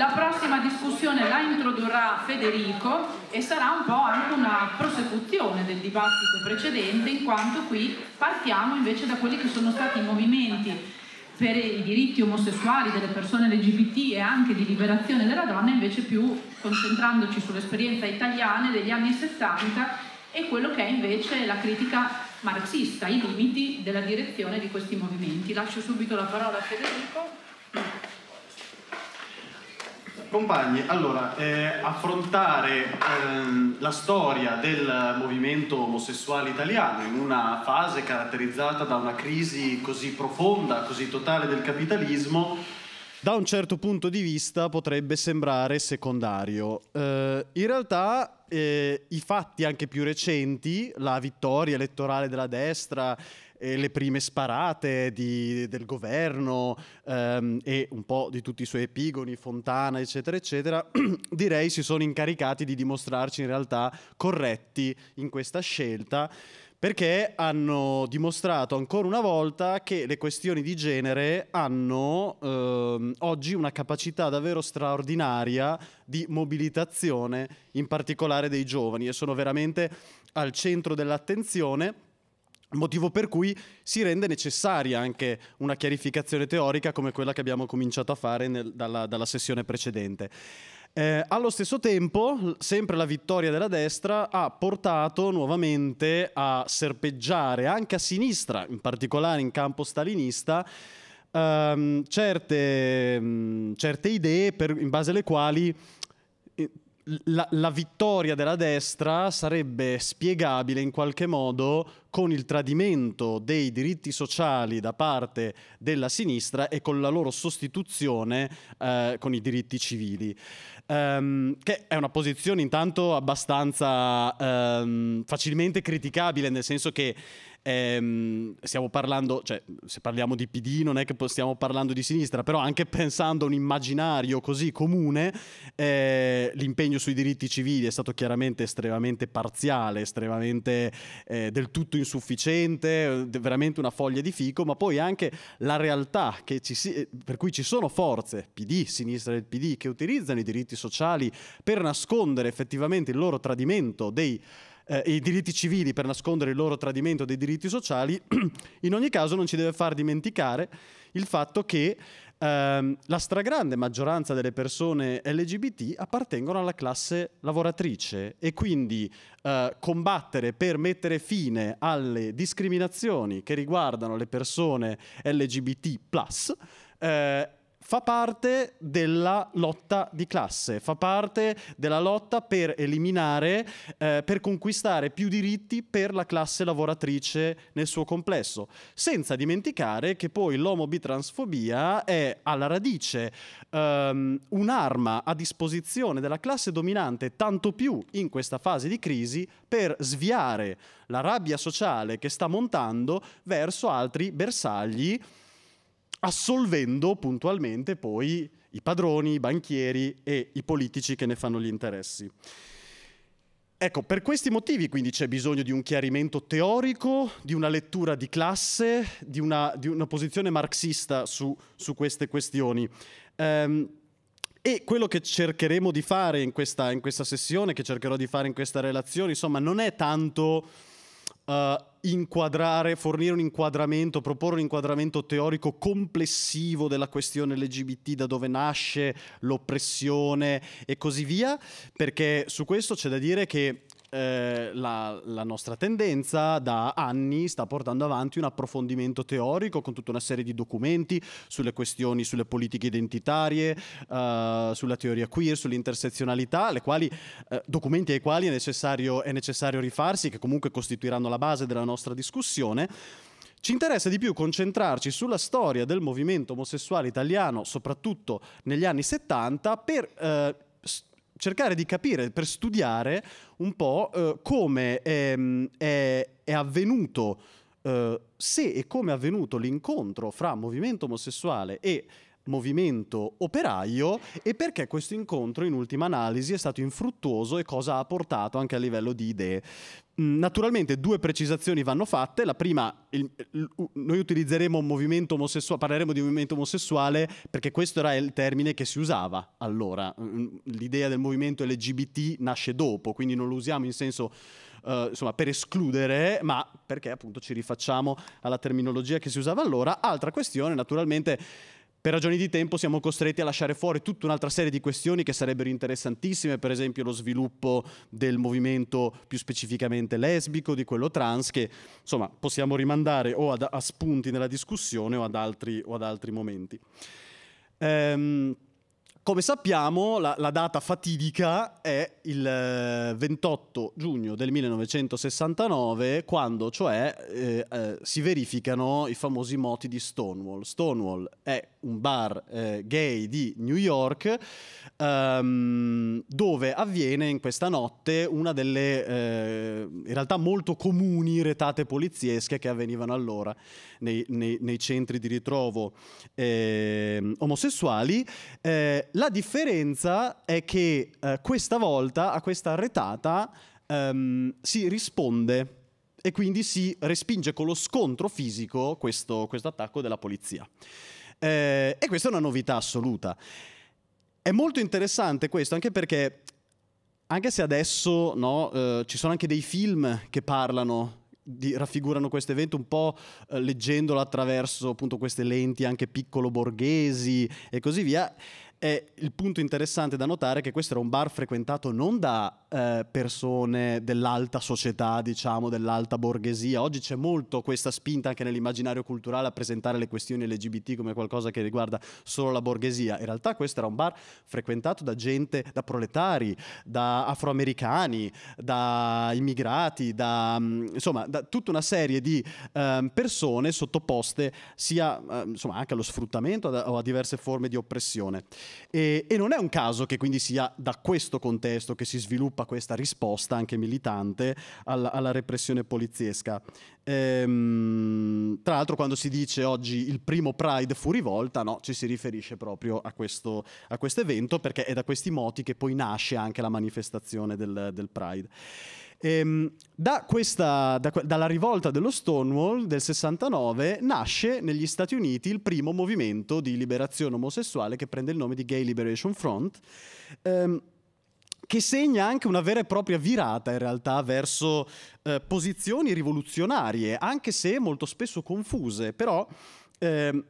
La prossima discussione la introdurrà Federico e sarà un po' anche una prosecuzione del dibattito precedente in quanto qui partiamo invece da quelli che sono stati i movimenti per i diritti omosessuali delle persone LGBT e anche di liberazione della donna, invece più concentrandoci sull'esperienza italiana degli anni 70 e quello che è invece la critica marxista, i limiti della direzione di questi movimenti. Lascio subito la parola a Federico. Compagni, allora, eh, affrontare ehm, la storia del movimento omosessuale italiano in una fase caratterizzata da una crisi così profonda, così totale del capitalismo, da un certo punto di vista potrebbe sembrare secondario. Eh, in realtà eh, i fatti anche più recenti, la vittoria elettorale della destra eh, le prime sparate di, del governo ehm, e un po' di tutti i suoi epigoni, Fontana, eccetera, eccetera, direi si sono incaricati di dimostrarci in realtà corretti in questa scelta perché hanno dimostrato ancora una volta che le questioni di genere hanno ehm, oggi una capacità davvero straordinaria di mobilitazione, in particolare dei giovani, e sono veramente al centro dell'attenzione Motivo per cui si rende necessaria anche una chiarificazione teorica come quella che abbiamo cominciato a fare nel, dalla, dalla sessione precedente. Eh, allo stesso tempo, sempre la vittoria della destra ha portato nuovamente a serpeggiare anche a sinistra, in particolare in campo stalinista, ehm, certe, mh, mm, certe, idee per, in base alle quali eh, la, la, vittoria della destra sarebbe spiegabile in qualche modo con il tradimento dei diritti sociali da parte della sinistra e con la loro sostituzione eh, con i diritti civili, um, che è una posizione intanto abbastanza um, facilmente criticabile, nel senso che ehm, stiamo parlando, cioè se parliamo di PD non è che stiamo parlando di sinistra, però anche pensando a un immaginario così comune, eh, l'impegno sui diritti civili è stato chiaramente estremamente parziale, estremamente eh, del tutto insufficiente, veramente una foglia di fico, ma poi anche la realtà si, eh, per cui ci sono forze, PD, sinistra del PD, che utilizzano i diritti sociali per nascondere effettivamente il loro tradimento dei eh, i diritti civili per nascondere il loro tradimento dei diritti sociali, in ogni caso non ci deve far dimenticare il fatto che ehm, la stragrande maggioranza delle persone LGBT appartengono alla classe lavoratrice e quindi eh, combattere per mettere fine alle discriminazioni che riguardano le persone LGBT eh, fa parte della lotta di classe, fa parte della lotta per eliminare, eh, per conquistare più diritti per la classe lavoratrice nel suo complesso, senza dimenticare che poi l'omobitransfobia è alla radice ehm, un'arma a disposizione della classe dominante, tanto più in questa fase di crisi, per sviare la rabbia sociale che sta montando verso altri bersagli assolvendo puntualmente poi i padroni, i banchieri e i politici che ne fanno gli interessi. Ecco, per questi motivi quindi c'è bisogno di un chiarimento teorico, di una lettura di classe, di una, di una posizione marxista su, su queste questioni. Um, e quello che cercheremo di fare in questa, in questa, sessione, che cercherò di fare in questa relazione, insomma, non è tanto uh, inquadrare, fornire un inquadramento, proporre un inquadramento teorico complessivo della questione LGBT, da dove nasce l'oppressione e così via, perché su questo c'è da dire che eh, la, la, nostra tendenza da anni sta portando avanti un approfondimento teorico con tutta una serie di documenti sulle questioni, sulle politiche identitarie, eh, sulla teoria queer, sull'intersezionalità, quali, eh, documenti ai quali è necessario, è necessario rifarsi, che comunque costituiranno la base della nostra discussione. Ci interessa di più concentrarci sulla storia del movimento omosessuale italiano, soprattutto negli anni 70, per eh, cercare di capire, per studiare un po' eh, come è, ehm, è, è avvenuto, eh, se e come è avvenuto l'incontro fra movimento omosessuale e movimento operaio e perché questo incontro in ultima analisi è stato infruttuoso e cosa ha portato anche a livello di idee. Mm, naturalmente due precisazioni vanno fatte, la prima il, noi utilizzeremo un movimento omosessuale, parleremo di movimento omosessuale perché questo era il termine che si usava allora, mm, l'idea del movimento LGBT nasce dopo, quindi non lo usiamo in senso Uh, insomma, per escludere, ma perché appunto ci rifacciamo alla terminologia che si usava allora. Altra questione, naturalmente, per ragioni di tempo siamo costretti a lasciare fuori tutta un'altra serie di questioni che sarebbero interessantissime, per esempio lo sviluppo del movimento più specificamente lesbico, di quello trans, che insomma possiamo rimandare o ad, a spunti nella discussione o ad altri, o ad altri momenti. Ehm, come sappiamo, la, la, data fatidica è il 28 eh, giugno del 1969, quando cioè eh, eh, si verificano i famosi moti di Stonewall. Stonewall è un bar eh, gay di New York ehm, dove avviene in questa notte una delle eh, in realtà molto comuni retate poliziesche che avvenivano allora nei, nei, nei centri di ritrovo ehm, omosessuali eh, la differenza è che eh, questa volta a questa retata ehm, si risponde e quindi si respinge con lo scontro fisico questo, questo attacco della polizia. Eh, e questa è una novità assoluta. È molto interessante questo anche perché, anche se adesso no, eh, ci sono anche dei film che parlano di, raffigurano questo evento un po' eh, leggendolo attraverso appunto queste lenti anche piccolo borghesi e così via. E il punto interessante da notare è che questo era un bar frequentato non da eh, persone dell'alta società, diciamo, dell'alta borghesia. Oggi c'è molto questa spinta anche nell'immaginario culturale a presentare le questioni LGBT come qualcosa che riguarda solo la borghesia. In realtà questo era un bar frequentato da gente, da proletari, da afroamericani, da immigrati, da mm, insomma, da tutta una serie di eh, persone sottoposte sia eh, insomma, anche allo sfruttamento o a diverse forme di oppressione. E, e, non è un caso che quindi sia da questo contesto che si sviluppa questa risposta anche militante alla, alla repressione poliziesca. Ehm, tra l'altro quando si dice oggi il primo Pride fu rivolta, no, ci si riferisce proprio a questo, a questo evento perché è da questi moti che poi nasce anche la manifestazione del, del Pride. Ehm, da questa, da, dalla rivolta dello Stonewall del 69 nasce negli Stati Uniti il primo movimento di liberazione omosessuale che prende il nome di Gay Liberation Front. Ehm, che segna anche una vera e propria virata in realtà verso eh, posizioni rivoluzionarie, anche se molto spesso confuse, però eh,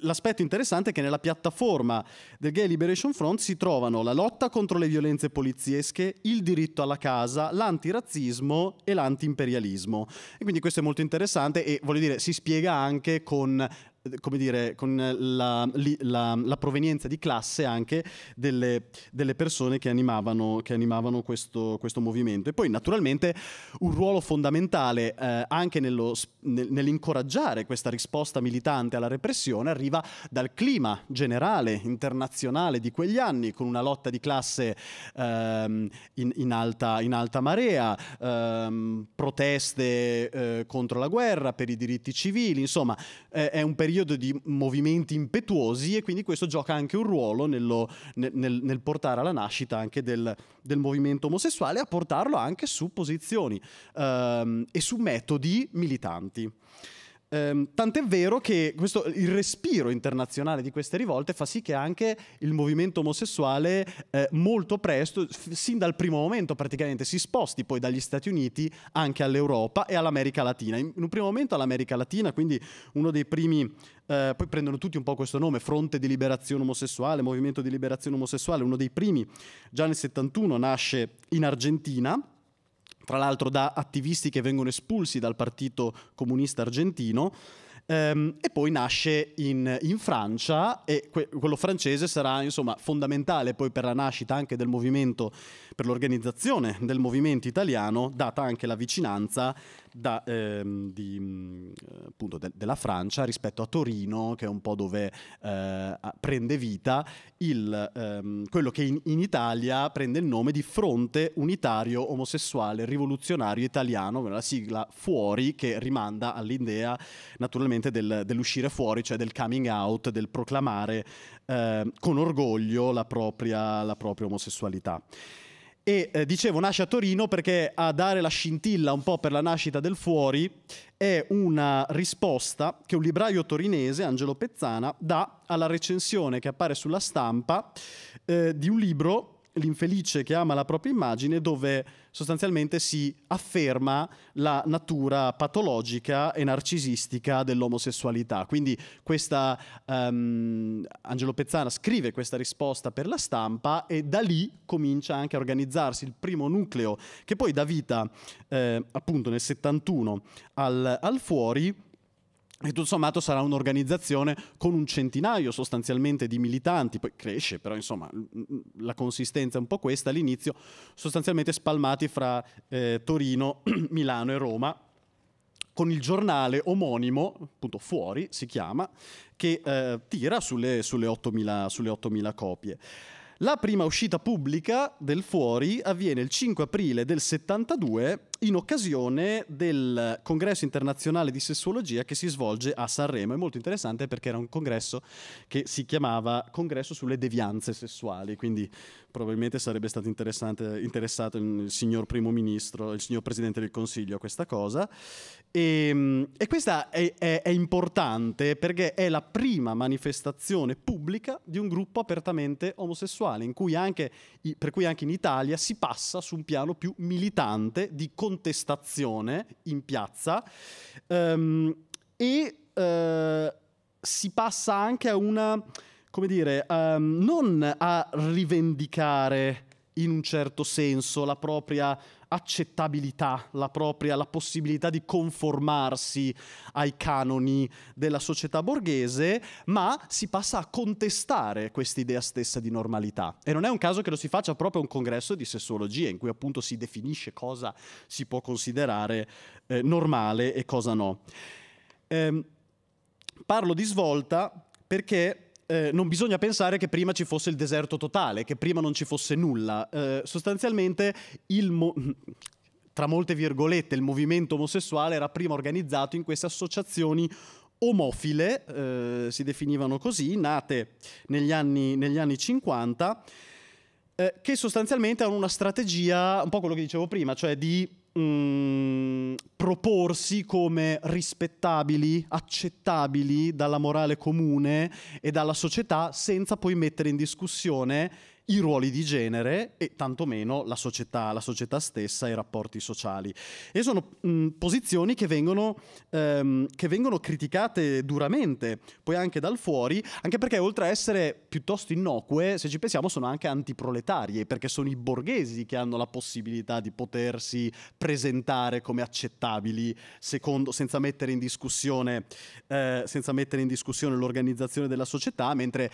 l'aspetto interessante è che nella piattaforma del Gay Liberation Front si trovano la lotta contro le violenze poliziesche, il diritto alla casa, l'antirazzismo e l'antiimperialismo. E quindi questo è molto interessante e voglio dire si spiega anche con come dire, con la, la, la provenienza di classe anche delle, delle persone che animavano, che animavano questo, questo, movimento. E poi naturalmente un ruolo fondamentale eh, anche nello, nell'incoraggiare questa risposta militante alla repressione arriva dal clima generale, internazionale di quegli anni, con una lotta di classe ehm, in, in, alta, in, alta, marea, ehm, proteste eh, contro la guerra, per i diritti civili, insomma eh, è un periodo periodo di movimenti impetuosi e quindi questo gioca anche un ruolo nello, nel, nel, nel, portare alla nascita anche del, del, movimento omosessuale, a portarlo anche su posizioni ehm, e su metodi militanti. Um, tant'è vero che questo, il respiro internazionale di queste rivolte fa sì che anche il movimento omosessuale eh, molto presto, f- sin dal primo momento praticamente, si sposti poi dagli Stati Uniti anche all'Europa e all'America Latina. In, in un primo momento all'America Latina, quindi uno dei primi Uh, poi prendono tutti un po' questo nome, Fronte di Liberazione Omosessuale, Movimento di Liberazione Omosessuale, uno dei primi, già nel 71 nasce in Argentina tra l'altro da attivisti che vengono espulsi dal Partito Comunista Argentino. Um, e poi nasce in, in Francia e que- quello francese sarà insomma fondamentale poi per la nascita anche del movimento per l'organizzazione del movimento italiano, data anche la vicinanza da, ehm, di, mm, appunto, de- della Francia rispetto a Torino, che è un po' dove eh, prende vita il, ehm, quello che in, in, Italia prende il nome di Fronte Unitario Omosessuale Rivoluzionario Italiano, la sigla fuori che rimanda all'idea naturalmente del, dell'uscire fuori, cioè del coming out, del proclamare eh, con orgoglio la propria, la propria omosessualità. E eh, dicevo, nasce a Torino perché a dare la scintilla un po' per la nascita del fuori è una risposta che un libraio torinese, Angelo Pezzana, dà alla recensione che appare sulla stampa eh, di un libro l'infelice che ama la propria immagine dove sostanzialmente si afferma la natura patologica e narcisistica dell'omosessualità. Quindi questa, um, Angelo Pezzana scrive questa risposta per la stampa e da lì comincia anche a organizzarsi il primo nucleo che poi dà vita eh, appunto nel 71 al, al fuori e tutto sommato sarà un'organizzazione con un centinaio sostanzialmente di militanti, poi cresce, però insomma la consistenza è un po' questa all'inizio, sostanzialmente spalmati fra eh, Torino, Milano e Roma, con il giornale omonimo, appunto fuori si chiama, che eh, tira sulle, sulle 8.000, sulle 8.000 copie. La prima uscita pubblica del fuori avviene il 5 aprile del 72 in occasione del congresso internazionale di sessuologia che si svolge a Sanremo. È molto interessante perché era un congresso che si chiamava Congresso sulle devianze sessuali, quindi probabilmente sarebbe stato interessato il signor primo ministro, il signor presidente del consiglio a questa cosa. E, ehm, e questa è, è, è importante perché è la prima manifestazione pubblica di un gruppo apertamente omosessuale, cui anche, per cui anche in Italia si passa su un piano più militante di costruzione contestazione in piazza um, e uh, si passa anche a una, come dire, um, non a rivendicare in un certo senso, la propria accettabilità, la propria la possibilità di conformarsi ai canoni della società borghese, ma si passa a contestare questa idea stessa di normalità. E non è un caso che lo si faccia proprio a un congresso di sessologia, in cui appunto si definisce cosa si può considerare eh, normale e cosa no. Ehm, parlo di svolta perché eh, non bisogna pensare che prima ci fosse il deserto totale, che prima non ci fosse nulla. Eh, sostanzialmente il... Mo- tra molte virgolette, il movimento omosessuale era prima organizzato in queste associazioni omofile, eh, si definivano così, nate negli anni, negli anni 50, eh, che sostanzialmente hanno una strategia, un po' quello che dicevo prima, cioè di mh, mm, proporsi come rispettabili, accettabili dalla morale comune e dalla società senza poi mettere in discussione i ruoli di genere e tantomeno la società, la società stessa e i rapporti sociali. E sono mh, posizioni che vengono, ehm, che vengono criticate duramente, poi anche dal fuori, anche perché oltre a essere piuttosto innocue, se ci pensiamo, sono anche antiproletarie, perché sono i borghesi che hanno la possibilità di potersi presentare come accettabili secondo, senza, mettere eh, senza mettere in discussione l'organizzazione della società, mentre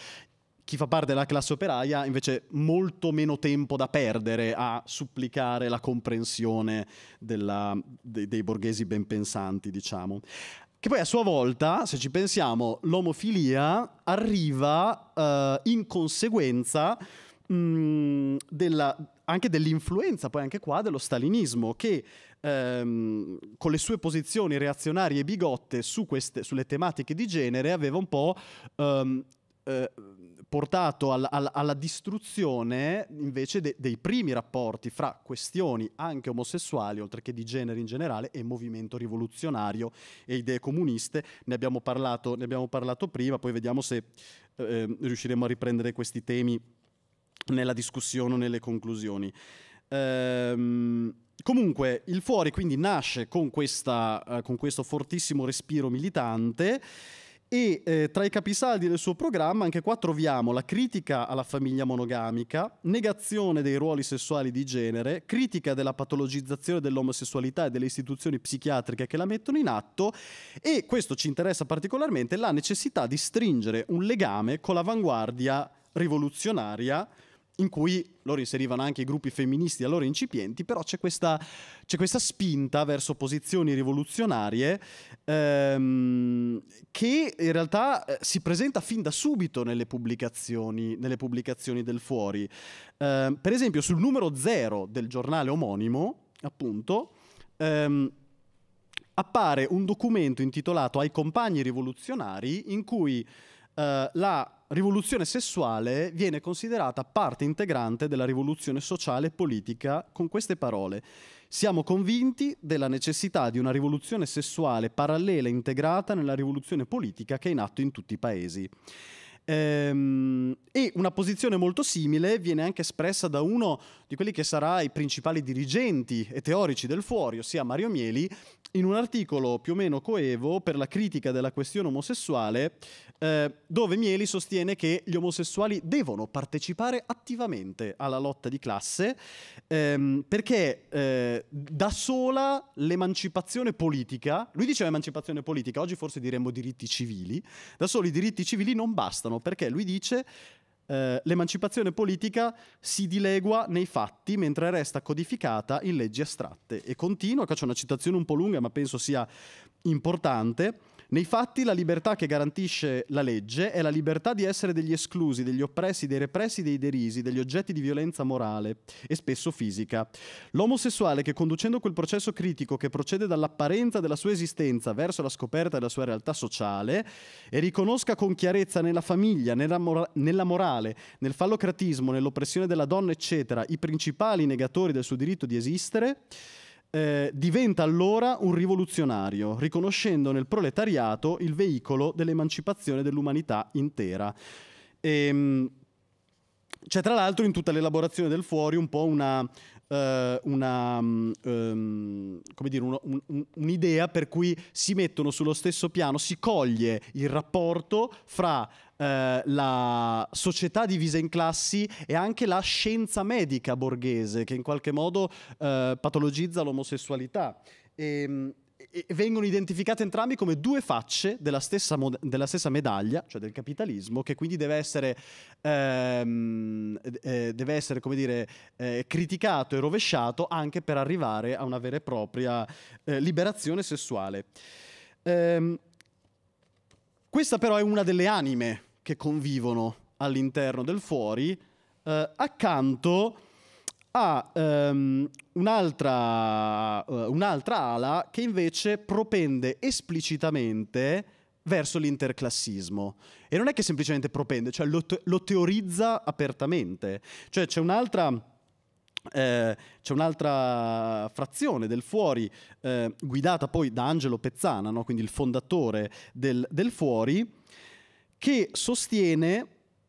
chi fa parte della classe operaia ha invece molto meno tempo da perdere a supplicare la comprensione della, dei, dei borghesi ben pensanti, diciamo. Che poi a sua volta, se ci pensiamo, l'omofilia arriva eh, in conseguenza mh, della, anche dell'influenza, poi anche qua, dello stalinismo, che ehm, con le sue posizioni reazionarie e bigotte su queste, sulle tematiche di genere aveva un po'... Ehm, eh, portato al, al, alla distruzione invece de, dei primi rapporti fra questioni anche omosessuali, oltre che di genere in generale, e movimento rivoluzionario e idee comuniste. Ne abbiamo parlato, ne abbiamo parlato prima, poi vediamo se eh, riusciremo a riprendere questi temi nella discussione o nelle conclusioni. Ehm, comunque il fuori quindi nasce con, questa, eh, con questo fortissimo respiro militante. E eh, tra i capisaldi del suo programma anche qua troviamo la critica alla famiglia monogamica, negazione dei ruoli sessuali di genere, critica della patologizzazione dell'omosessualità e delle istituzioni psichiatriche che la mettono in atto e questo ci interessa particolarmente la necessità di stringere un legame con l'avanguardia rivoluzionaria in cui loro inserivano anche i gruppi femministi allora incipienti, però c'è questa, c'è questa spinta verso posizioni rivoluzionarie ehm, che in realtà eh, si presenta fin da subito nelle pubblicazioni, nelle pubblicazioni del fuori. Ehm, per esempio sul numero zero del giornale omonimo, appunto, ehm, appare un documento intitolato Ai compagni rivoluzionari in cui eh, la rivoluzione sessuale viene considerata parte integrante della rivoluzione sociale e politica con queste parole. Siamo convinti della necessità di una rivoluzione sessuale parallela e integrata nella rivoluzione politica che è in atto in tutti i paesi. Ehm, e una posizione molto simile viene anche espressa da uno di quelli che sarà i principali dirigenti e teorici del fuori, ossia Mario Mieli, in un articolo più o meno coevo per la critica della questione omosessuale, eh, dove Mieli sostiene che gli omosessuali devono partecipare attivamente alla lotta di classe ehm, perché eh, da sola l'emancipazione politica, lui diceva emancipazione politica, oggi forse diremmo diritti civili, da soli i diritti civili non bastano strano perché lui dice eh, l'emancipazione politica si dilegua nei fatti mentre resta codificata in leggi astratte. E continua, qua c'è una citazione un po' lunga ma penso sia importante nei fatti la libertà che garantisce la legge è la libertà di essere degli esclusi, degli oppressi, dei repressi, dei derisi, degli oggetti di violenza morale e spesso fisica. L'omosessuale che conducendo quel processo critico che procede dall'apparenza della sua esistenza verso la scoperta della sua realtà sociale e riconosca con chiarezza nella famiglia, nella, mora- nella morale, nel fallocratismo, nell'oppressione della donna, eccetera, i principali negatori del suo diritto di esistere, eh, diventa allora un rivoluzionario, riconoscendo nel proletariato il veicolo dell'emancipazione dell'umanità intera. E, ehm, c'è tra l'altro in tutta l'elaborazione del fuori un po' una, eh, una um, dire, uno, un, un'idea per cui si mettono sullo stesso piano, si coglie il rapporto fra eh, la società divisa in classi e anche la scienza medica borghese che in qualche modo eh, patologizza l'omosessualità. Ehm, e, e vengono identificate entrambi come due facce della stessa, mod- della stessa, medaglia, cioè del capitalismo, che quindi deve essere, ehm, eh, deve essere come dire, eh, criticato e rovesciato anche per arrivare a una vera e propria eh, liberazione sessuale. Ehm, questa però è una delle anime che convivono all'interno del fuori, eh, accanto a um, un'altra, uh, un'altra ala che invece propende esplicitamente verso l'interclassismo. E non è che semplicemente propende, cioè lo, te- lo teorizza apertamente. Cioè c'è un'altra eh, c'è un'altra frazione del Fuori, eh, guidata poi da Angelo Pezzana, no? quindi il fondatore del, del Fuori, che sostiene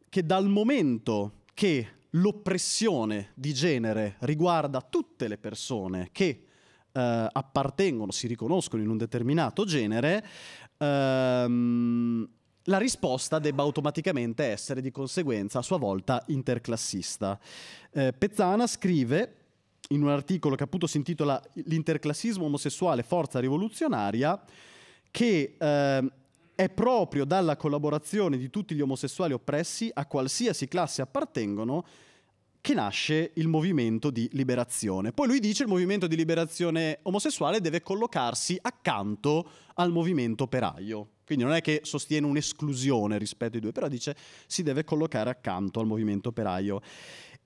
che dal momento che l'oppressione di genere riguarda tutte le persone che eh, appartengono, si riconoscono in un determinato genere, ehm, la risposta debba automaticamente essere di conseguenza a sua volta interclassista. Eh, Pezzana scrive in un articolo che appunto si intitola L'interclassismo omosessuale forza rivoluzionaria che eh, è proprio dalla collaborazione di tutti gli omosessuali oppressi a qualsiasi classe appartengono che nasce il movimento di liberazione. Poi lui dice che il movimento di liberazione omosessuale deve collocarsi accanto al movimento operaio. Quindi non è che sostiene un'esclusione rispetto ai due, però dice si deve collocare accanto al movimento operaio.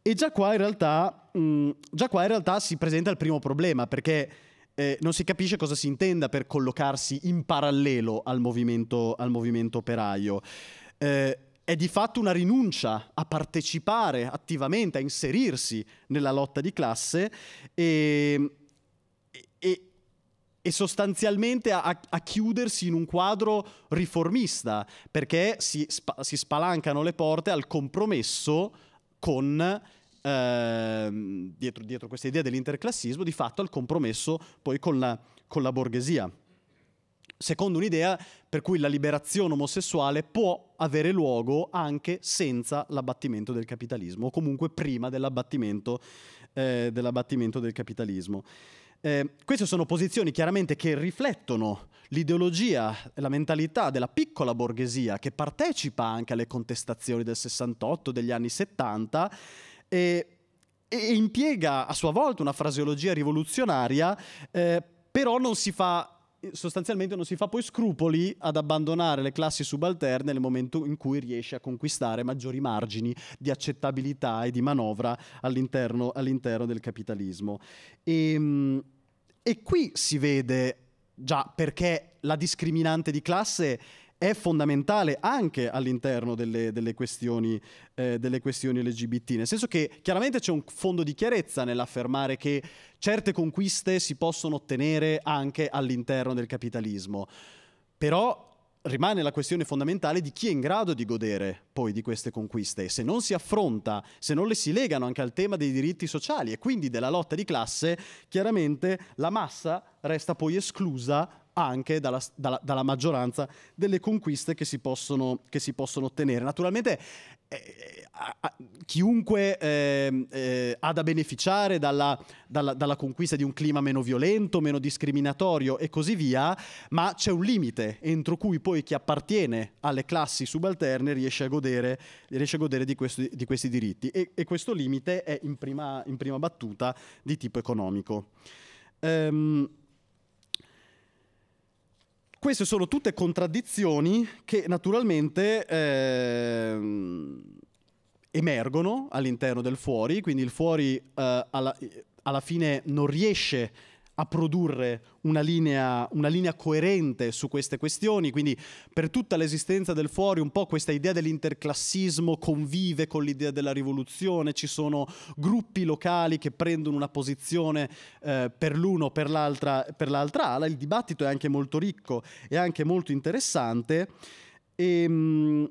E già qua in realtà, mh, qua in realtà si presenta il primo problema, perché eh, non si capisce cosa si intenda per collocarsi in parallelo al movimento, al movimento operaio. Eh, è di fatto una rinuncia a partecipare attivamente, a inserirsi nella lotta di classe e, e, e sostanzialmente a, a, chiudersi in un quadro riformista, perché si, spa, si spalancano le porte al compromesso con... Ehm, dietro, dietro questa idea dell'interclassismo, di fatto al compromesso poi con la, con la borghesia secondo un'idea per cui la liberazione omosessuale può avere luogo anche senza l'abbattimento del capitalismo, o comunque prima dell'abbattimento, eh, dell'abbattimento del capitalismo. Eh, queste sono posizioni chiaramente che riflettono l'ideologia e la mentalità della piccola borghesia che partecipa anche alle contestazioni del 68, degli anni 70 e, e impiega a sua volta una fraseologia rivoluzionaria, eh, però non si fa sostanzialmente non si fa poi scrupoli ad abbandonare le classi subalterne nel momento in cui riesce a conquistare maggiori margini di accettabilità e di manovra all'interno, all'interno del capitalismo. E, ehm, e qui si vede già perché la discriminante di classe è fondamentale anche all'interno delle, delle, questioni, eh, delle questioni LGBT, nel senso che chiaramente c'è un fondo di chiarezza nell'affermare che certe conquiste si possono ottenere anche all'interno del capitalismo, però rimane la questione fondamentale di chi è in grado di godere poi di queste conquiste e se non si affronta, se non le si legano anche al tema dei diritti sociali e quindi della lotta di classe, chiaramente la massa resta poi esclusa anche dalla, dalla, dalla maggioranza delle conquiste che si possono, che si possono ottenere. Naturalmente eh, a, chiunque eh, eh, ha da beneficiare dalla, dalla, dalla, conquista di un clima meno violento, meno discriminatorio e così via, ma c'è un limite entro cui poi chi appartiene alle classi subalterne riesce a godere, riesce a godere di, questo, di, questi diritti e, e, questo limite è in prima, in prima battuta di tipo economico. Ehm, queste sono tutte contraddizioni che naturalmente ehm, emergono all'interno del fuori, quindi il fuori eh, alla, alla fine non riesce a produrre una linea, una linea, coerente su queste questioni, quindi per tutta l'esistenza del fuori un po' questa idea dell'interclassismo convive con l'idea della rivoluzione, ci sono gruppi locali che prendono una posizione eh, per l'uno o per l'altra, per l'altra ala, il dibattito è anche molto ricco e anche molto interessante. E, ehm,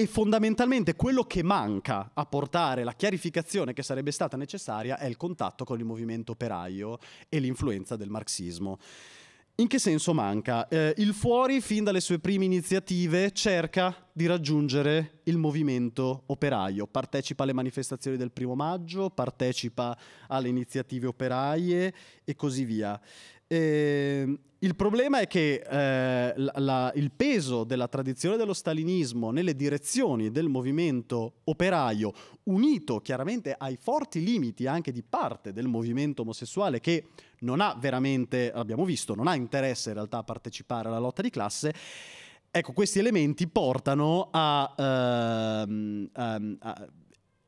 e fondamentalmente quello che manca a portare la chiarificazione che sarebbe stata necessaria è il contatto con il movimento operaio e l'influenza del marxismo. In che senso manca? Eh, il Fuori, fin dalle sue prime iniziative, cerca di raggiungere il movimento operaio, partecipa alle manifestazioni del primo maggio, partecipa alle iniziative operaie e così via. Eh, il problema è che eh, la, la, il peso della tradizione dello stalinismo nelle direzioni del movimento operaio, unito chiaramente ai forti limiti anche di parte del movimento omosessuale che non ha veramente, abbiamo visto, non ha interesse in realtà a partecipare alla lotta di classe, ecco, questi elementi portano a, uh, um, a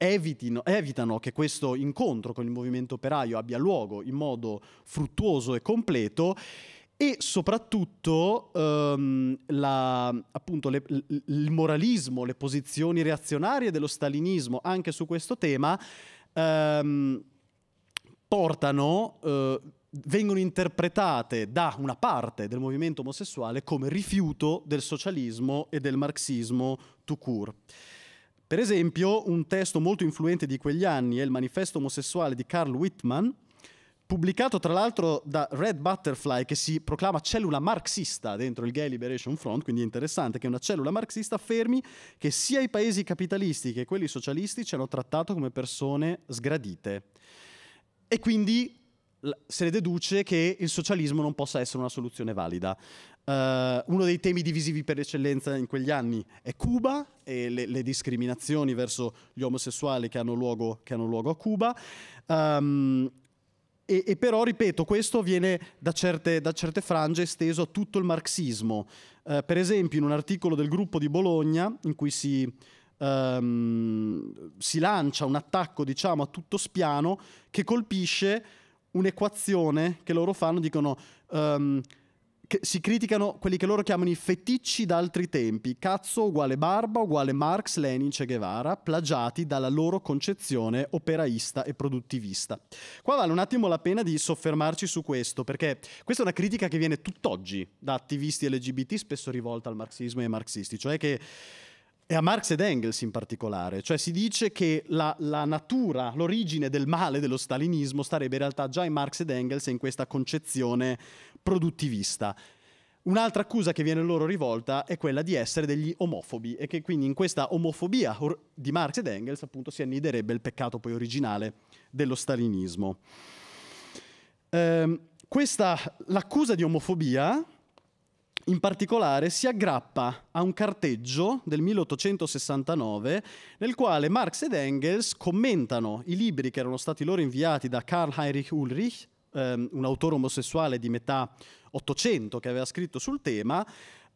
evitino, evitano che questo incontro con il movimento operaio abbia luogo in modo fruttuoso e completo e soprattutto ehm, la, appunto, le, il moralismo, le posizioni reazionarie dello stalinismo anche su questo tema ehm, portano, eh, vengono interpretate da una parte del movimento omosessuale come rifiuto del socialismo e del marxismo to court. Per esempio, un testo molto influente di quegli anni è il Manifesto omosessuale di Carl Whitman, pubblicato tra l'altro da Red Butterfly, che si proclama cellula marxista dentro il Gay Liberation Front, quindi è interessante che una cellula marxista affermi che sia i paesi capitalisti che quelli socialisti ci hanno trattato come persone sgradite. E quindi se ne deduce che il socialismo non possa essere una soluzione valida. Uh, uno dei temi divisivi per eccellenza in quegli anni è Cuba e le, le discriminazioni verso gli omosessuali che hanno luogo, che hanno luogo a Cuba. Um, e, e, però, ripeto, questo viene da certe, da certe, frange esteso a tutto il marxismo. Uh, per esempio, in un articolo del gruppo di Bologna, in cui si, um, si lancia un attacco, diciamo, a tutto spiano, che colpisce un'equazione che loro fanno, dicono... Um, si criticano quelli che loro chiamano i feticci d'altri tempi, cazzo uguale barba uguale Marx, Lenin, Che Guevara, plagiati dalla loro concezione operaista e produttivista. Qua vale un attimo la pena di soffermarci su questo, perché questa è una critica che viene tutt'oggi da attivisti LGBT spesso rivolta al marxismo e ai marxisti, cioè che e a Marx ed Engels in particolare, cioè si dice che la, la, natura, l'origine del male dello stalinismo starebbe in realtà già in Marx ed Engels e in questa concezione produttivista. Un'altra accusa che viene loro rivolta è quella di essere degli omofobi e che quindi in questa omofobia di Marx ed Engels appunto si anniderebbe il peccato poi originale dello stalinismo. Ehm, questa, l'accusa di omofobia in particolare si aggrappa a un carteggio del 1869 nel quale Marx ed Engels commentano i libri che erano stati loro inviati da Karl Heinrich Ulrich ehm, un autore omosessuale di metà Ottocento che aveva scritto sul tema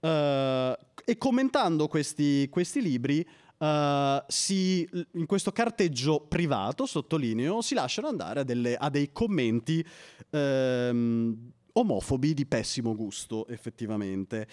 eh, e commentando questi, questi libri Uh, si, in questo carteggio privato, sottolineo, si lasciano andare a, delle, a dei commenti ehm, omofobi di pessimo gusto, effettivamente.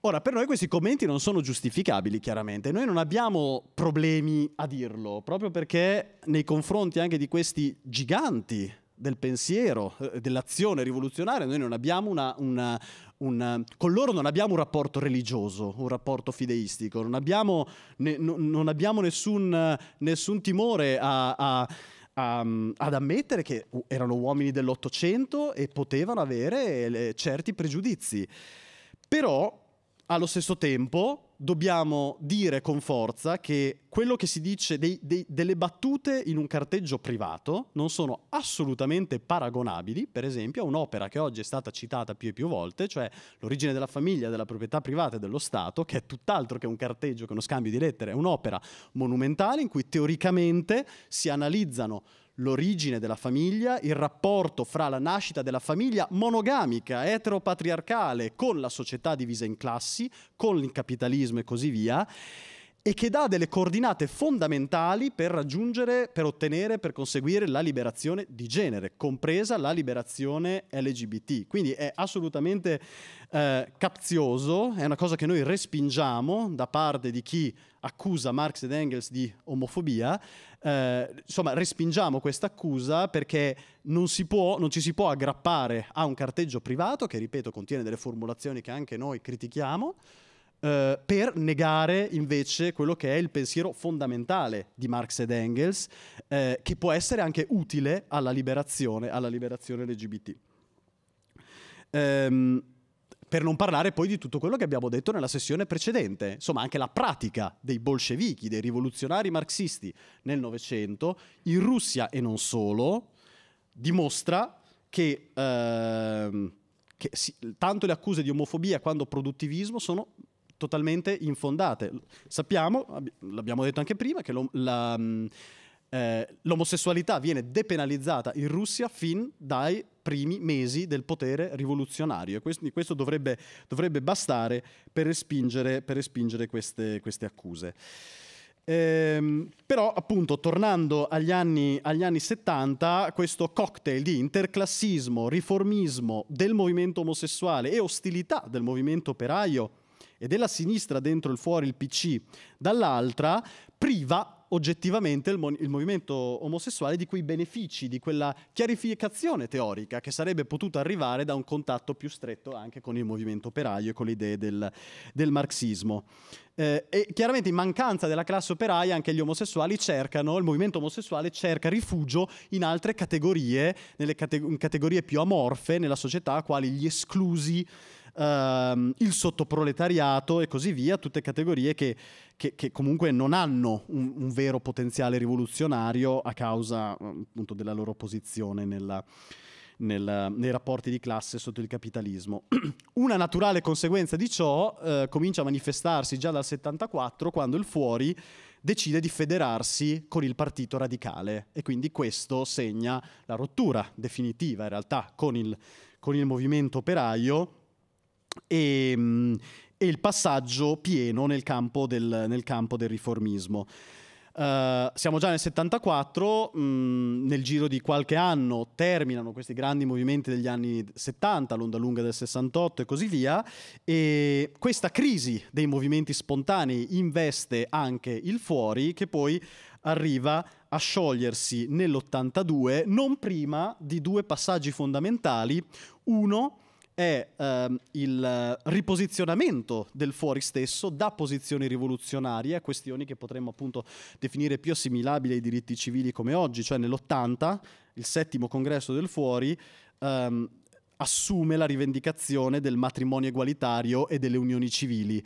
Ora, per noi questi commenti non sono giustificabili, chiaramente. Noi non abbiamo problemi a dirlo, proprio perché nei confronti anche di questi giganti del pensiero, eh, dell'azione rivoluzionaria, noi non abbiamo una, una, una, con loro non abbiamo un rapporto religioso, un rapporto fideistico, non abbiamo, ne, no, non abbiamo nessun, nessun, timore a, a Um, ad ammettere che erano uomini dell'Ottocento e potevano avere eh, certi pregiudizi. Però, allo stesso tempo, dobbiamo dire con forza che quello che si dice dei, dei, delle battute in un carteggio privato non sono assolutamente paragonabili, per esempio, a un'opera che oggi è stata citata più e più volte, cioè l'origine della famiglia, della proprietà privata e dello Stato, che è tutt'altro che un carteggio, che uno scambio di lettere, è un'opera monumentale in cui teoricamente si analizzano l'origine della famiglia, il rapporto fra la nascita della famiglia monogamica, eteropatriarcale, con la società divisa in classi, con il capitalismo e così via, e che dà delle coordinate fondamentali per raggiungere, per ottenere, per conseguire la liberazione di genere, compresa la liberazione LGBT. Quindi è assolutamente eh, capzioso, è una cosa che noi respingiamo da parte di chi accusa Marx ed Engels di omofobia. Eh, insomma, respingiamo questa accusa perché non, si può, non ci si può aggrappare a un carteggio privato che, ripeto, contiene delle formulazioni che anche noi critichiamo eh, per negare invece quello che è il pensiero fondamentale di Marx ed Engels, eh, che può essere anche utile alla liberazione, alla liberazione LGBT. Ehm, per non parlare poi di tutto quello che abbiamo detto nella sessione precedente, insomma anche la pratica dei bolscevichi, dei rivoluzionari marxisti nel Novecento, in Russia e non solo, dimostra che, ehm, che si, tanto le accuse di omofobia quanto produttivismo sono totalmente infondate. Sappiamo, l'abbiamo detto anche prima, che lo, la, mm, eh, l'omosessualità viene depenalizzata in Russia fin dai primi mesi del potere rivoluzionario e questo, questo dovrebbe, dovrebbe, bastare per respingere, per respingere queste, queste, accuse. Ehm, però appunto tornando agli anni, agli anni 70 questo cocktail di interclassismo, riformismo del movimento omosessuale e ostilità del movimento operaio e della sinistra dentro e fuori il PC, dall'altra priva oggettivamente il, mo- il, movimento omosessuale di quei benefici, di quella chiarificazione teorica che sarebbe potuta arrivare da un contatto più stretto anche con il movimento operaio e con le idee del, del marxismo. Eh, e chiaramente in mancanza della classe operaia anche gli omosessuali cercano, il movimento omosessuale cerca rifugio in altre categorie, nelle cate- in categorie più amorfe nella società, quali gli esclusi ehm, il sottoproletariato e così via, tutte categorie che, che, che comunque non hanno un, un, vero potenziale rivoluzionario a causa ehm, appunto della loro posizione nella, nel, nei rapporti di classe sotto il capitalismo. Una naturale conseguenza di ciò eh, comincia a manifestarsi già dal 74 quando il Fuori decide di federarsi con il partito radicale e quindi questo segna la rottura definitiva in realtà con il, con il movimento operaio e, ehm, e il passaggio pieno nel campo del, nel campo del riformismo. Uh, siamo già nel 74, mh, mm, nel giro di qualche anno terminano questi grandi movimenti degli anni 70, l'onda lunga del 68 e così via, e questa crisi dei movimenti spontanei investe anche il fuori che poi arriva a sciogliersi nell'82 non prima di due passaggi fondamentali, uno è ehm, il riposizionamento del fuori stesso da posizioni rivoluzionarie a questioni che potremmo appunto definire più assimilabili ai diritti civili come oggi, cioè nell'80, il settimo congresso del fuori, ehm, assume la rivendicazione del matrimonio egualitario e delle unioni civili.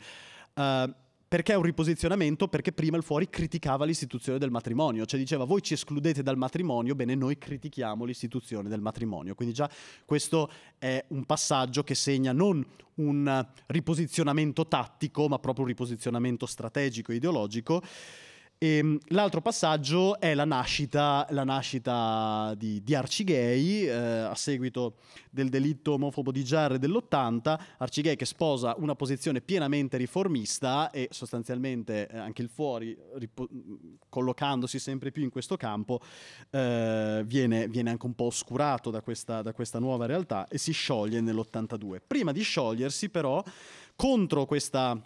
Uh, perché è un riposizionamento? Perché prima il fuori criticava l'istituzione del matrimonio, cioè diceva voi ci escludete dal matrimonio, bene noi critichiamo l'istituzione del matrimonio. Quindi già questo è un passaggio che segna non un riposizionamento tattico, ma proprio un riposizionamento strategico, ideologico. E, ehm, l'altro passaggio è la nascita, la nascita di, di Arcigay eh, a seguito del delitto omofobo di Giarre dell'80, Arcigay che sposa una posizione pienamente riformista e sostanzialmente eh, anche il fuori, ripo- collocandosi sempre più in questo campo, eh, viene, viene, anche un po' oscurato da questa, da questa nuova realtà e si scioglie nell'82. Prima di sciogliersi però, contro questa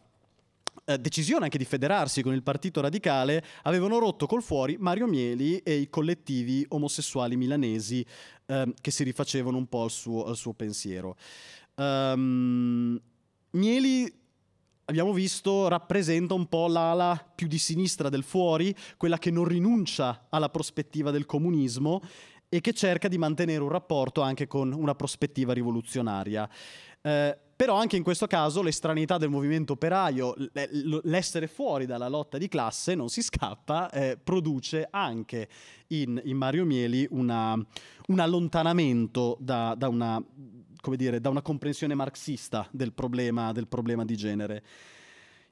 eh, decisione anche di federarsi con il Partito Radicale, avevano rotto col fuori Mario Mieli e i collettivi omosessuali milanesi eh, che si rifacevano un po' al suo, al suo pensiero. Um, Mieli abbiamo visto, rappresenta un po' l'ala più di sinistra del fuori, quella che non rinuncia alla prospettiva del comunismo e che cerca di mantenere un rapporto anche con una prospettiva rivoluzionaria. Eh, però anche in questo caso l'estranità del movimento operaio, eh, l'essere fuori dalla lotta di classe, non si scappa, eh, produce anche in, in Mario Mieli una, un allontanamento da, da, una, dire, da, una, comprensione marxista del problema, del problema di genere.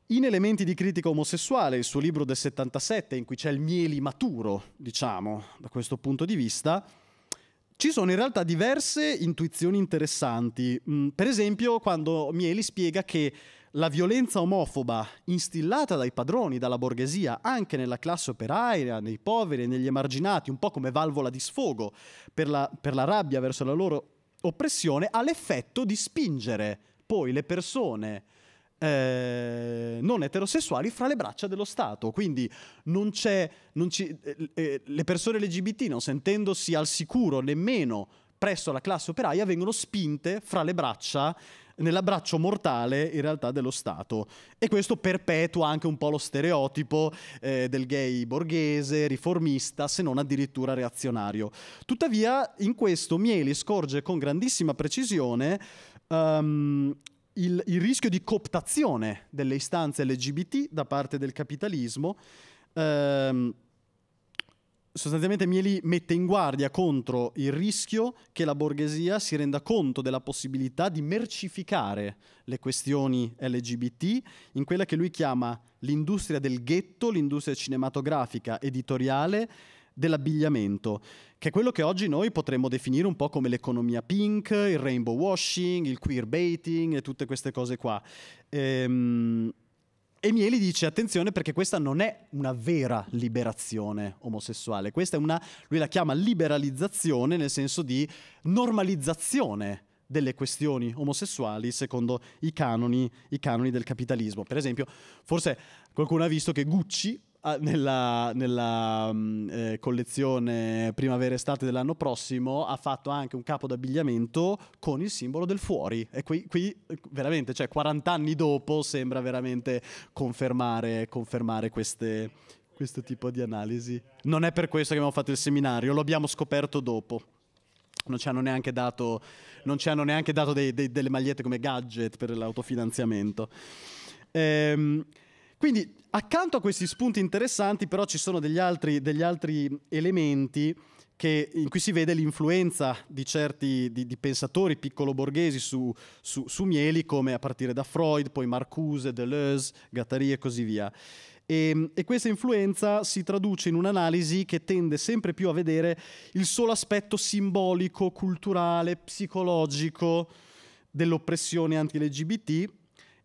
In Elementi di critica omosessuale, il suo libro del 77, in cui c'è il mieli maturo, diciamo, da questo punto di vista, ci sono in realtà diverse intuizioni interessanti. Mm, per esempio, quando Mieli spiega che la violenza omofoba instillata dai padroni, dalla borghesia, anche nella classe operaia, nei poveri, negli emarginati, un po' come valvola di sfogo per la, per la rabbia verso la loro oppressione, ha l'effetto di spingere poi le persone eh, non eterosessuali fra le braccia dello Stato. Quindi non c'è, non ci, eh, eh, le persone LGBT non sentendosi al sicuro nemmeno presso la classe operaia vengono spinte fra le braccia nell'abbraccio mortale in realtà dello Stato e questo perpetua anche un po' lo stereotipo eh, del gay borghese, riformista, se non addirittura reazionario. Tuttavia in questo Mieli scorge con grandissima precisione um, il, il rischio di cooptazione delle istanze LGBT da parte del capitalismo. Ehm, sostanzialmente Mieli mette in guardia contro il rischio che la borghesia si renda conto della possibilità di mercificare le questioni LGBT in quella che lui chiama l'industria del ghetto, l'industria cinematografica editoriale dell'abbigliamento, che è quello che oggi noi potremmo definire un po' come l'economia pink, il rainbow washing, il queerbaiting e tutte queste cose qua. Ehm, e Mieli dice attenzione perché questa non è una vera liberazione omosessuale, questa è una, lui la chiama liberalizzazione nel senso di normalizzazione delle questioni omosessuali secondo i canoni, i canoni del capitalismo. Per esempio, forse qualcuno ha visto che Gucci Ah, nella, nella mm, eh, collezione primavera-estate dell'anno prossimo ha fatto anche un capo d'abbigliamento con il simbolo del fuori. E qui, qui veramente, cioè 40 anni dopo, sembra veramente confermare, confermare queste, questo tipo di analisi. Non è per questo che abbiamo fatto il seminario, lo abbiamo scoperto dopo. Non ci hanno neanche dato, hanno neanche dato dei, dei, delle magliette come gadget per l'autofinanziamento. Ehm, quindi accanto a questi spunti interessanti però ci sono degli altri, degli altri elementi che, in cui si vede l'influenza di certi di, di pensatori piccolo borghesi su, su, su, Mieli, come a partire da Freud, poi Marcuse, Deleuze, Gattari e così via. E, ehm, e, questa influenza si traduce in un'analisi che tende sempre più a vedere il solo aspetto simbolico, culturale, psicologico dell'oppressione anti-LGBT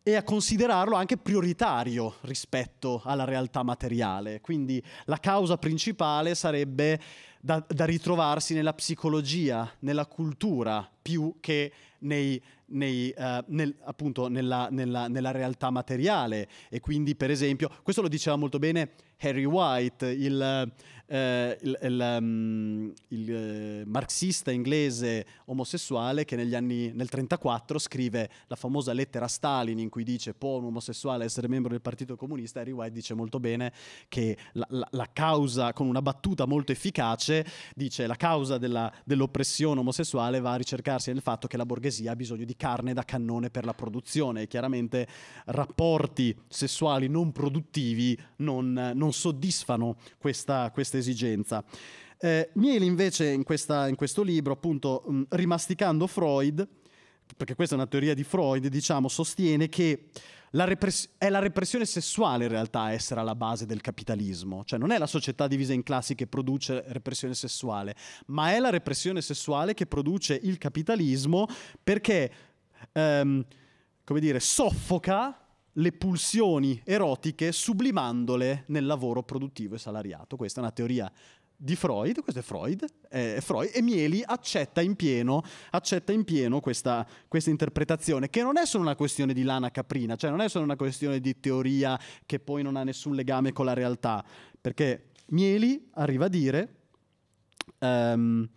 e a considerarlo anche prioritario rispetto alla realtà materiale. Quindi la causa principale sarebbe da, da ritrovarsi nella psicologia, nella cultura, più che nei, nei, uh, nel, appunto nella, nella, nella realtà materiale. E quindi, per esempio, questo lo diceva molto bene Harry White, il, eh, il, il, um, il eh, marxista inglese omosessuale che negli anni, nel 1934 scrive la famosa lettera a Stalin in cui dice può un omosessuale essere membro del Partito Comunista, Harry White dice molto bene che la, la, la causa, con una battuta molto efficace, dice la causa della, dell'oppressione omosessuale va a ricercarsi nel fatto che la borghesia ha bisogno di carne da cannone per la produzione e chiaramente rapporti sessuali non produttivi non, non soddisfano questa, questa esigenza. Eh, Miel invece in, questa, in, questo libro, appunto, mh, mm, rimasticando Freud, perché questa è una teoria di Freud, diciamo, sostiene che la è la repressione sessuale in realtà a essere alla base del capitalismo, cioè non è la società divisa in classi che produce repressione sessuale, ma è la repressione sessuale che produce il capitalismo perché, ehm, come dire, soffoca le pulsioni erotiche sublimandole nel lavoro produttivo e salariato. Questa è una teoria di Freud, questo è Freud, è Freud e Mieli accetta in pieno, accetta in pieno questa, questa, interpretazione, che non è solo una questione di lana caprina, cioè non è solo una questione di teoria che poi non ha nessun legame con la realtà, perché Mieli arriva a dire... Um,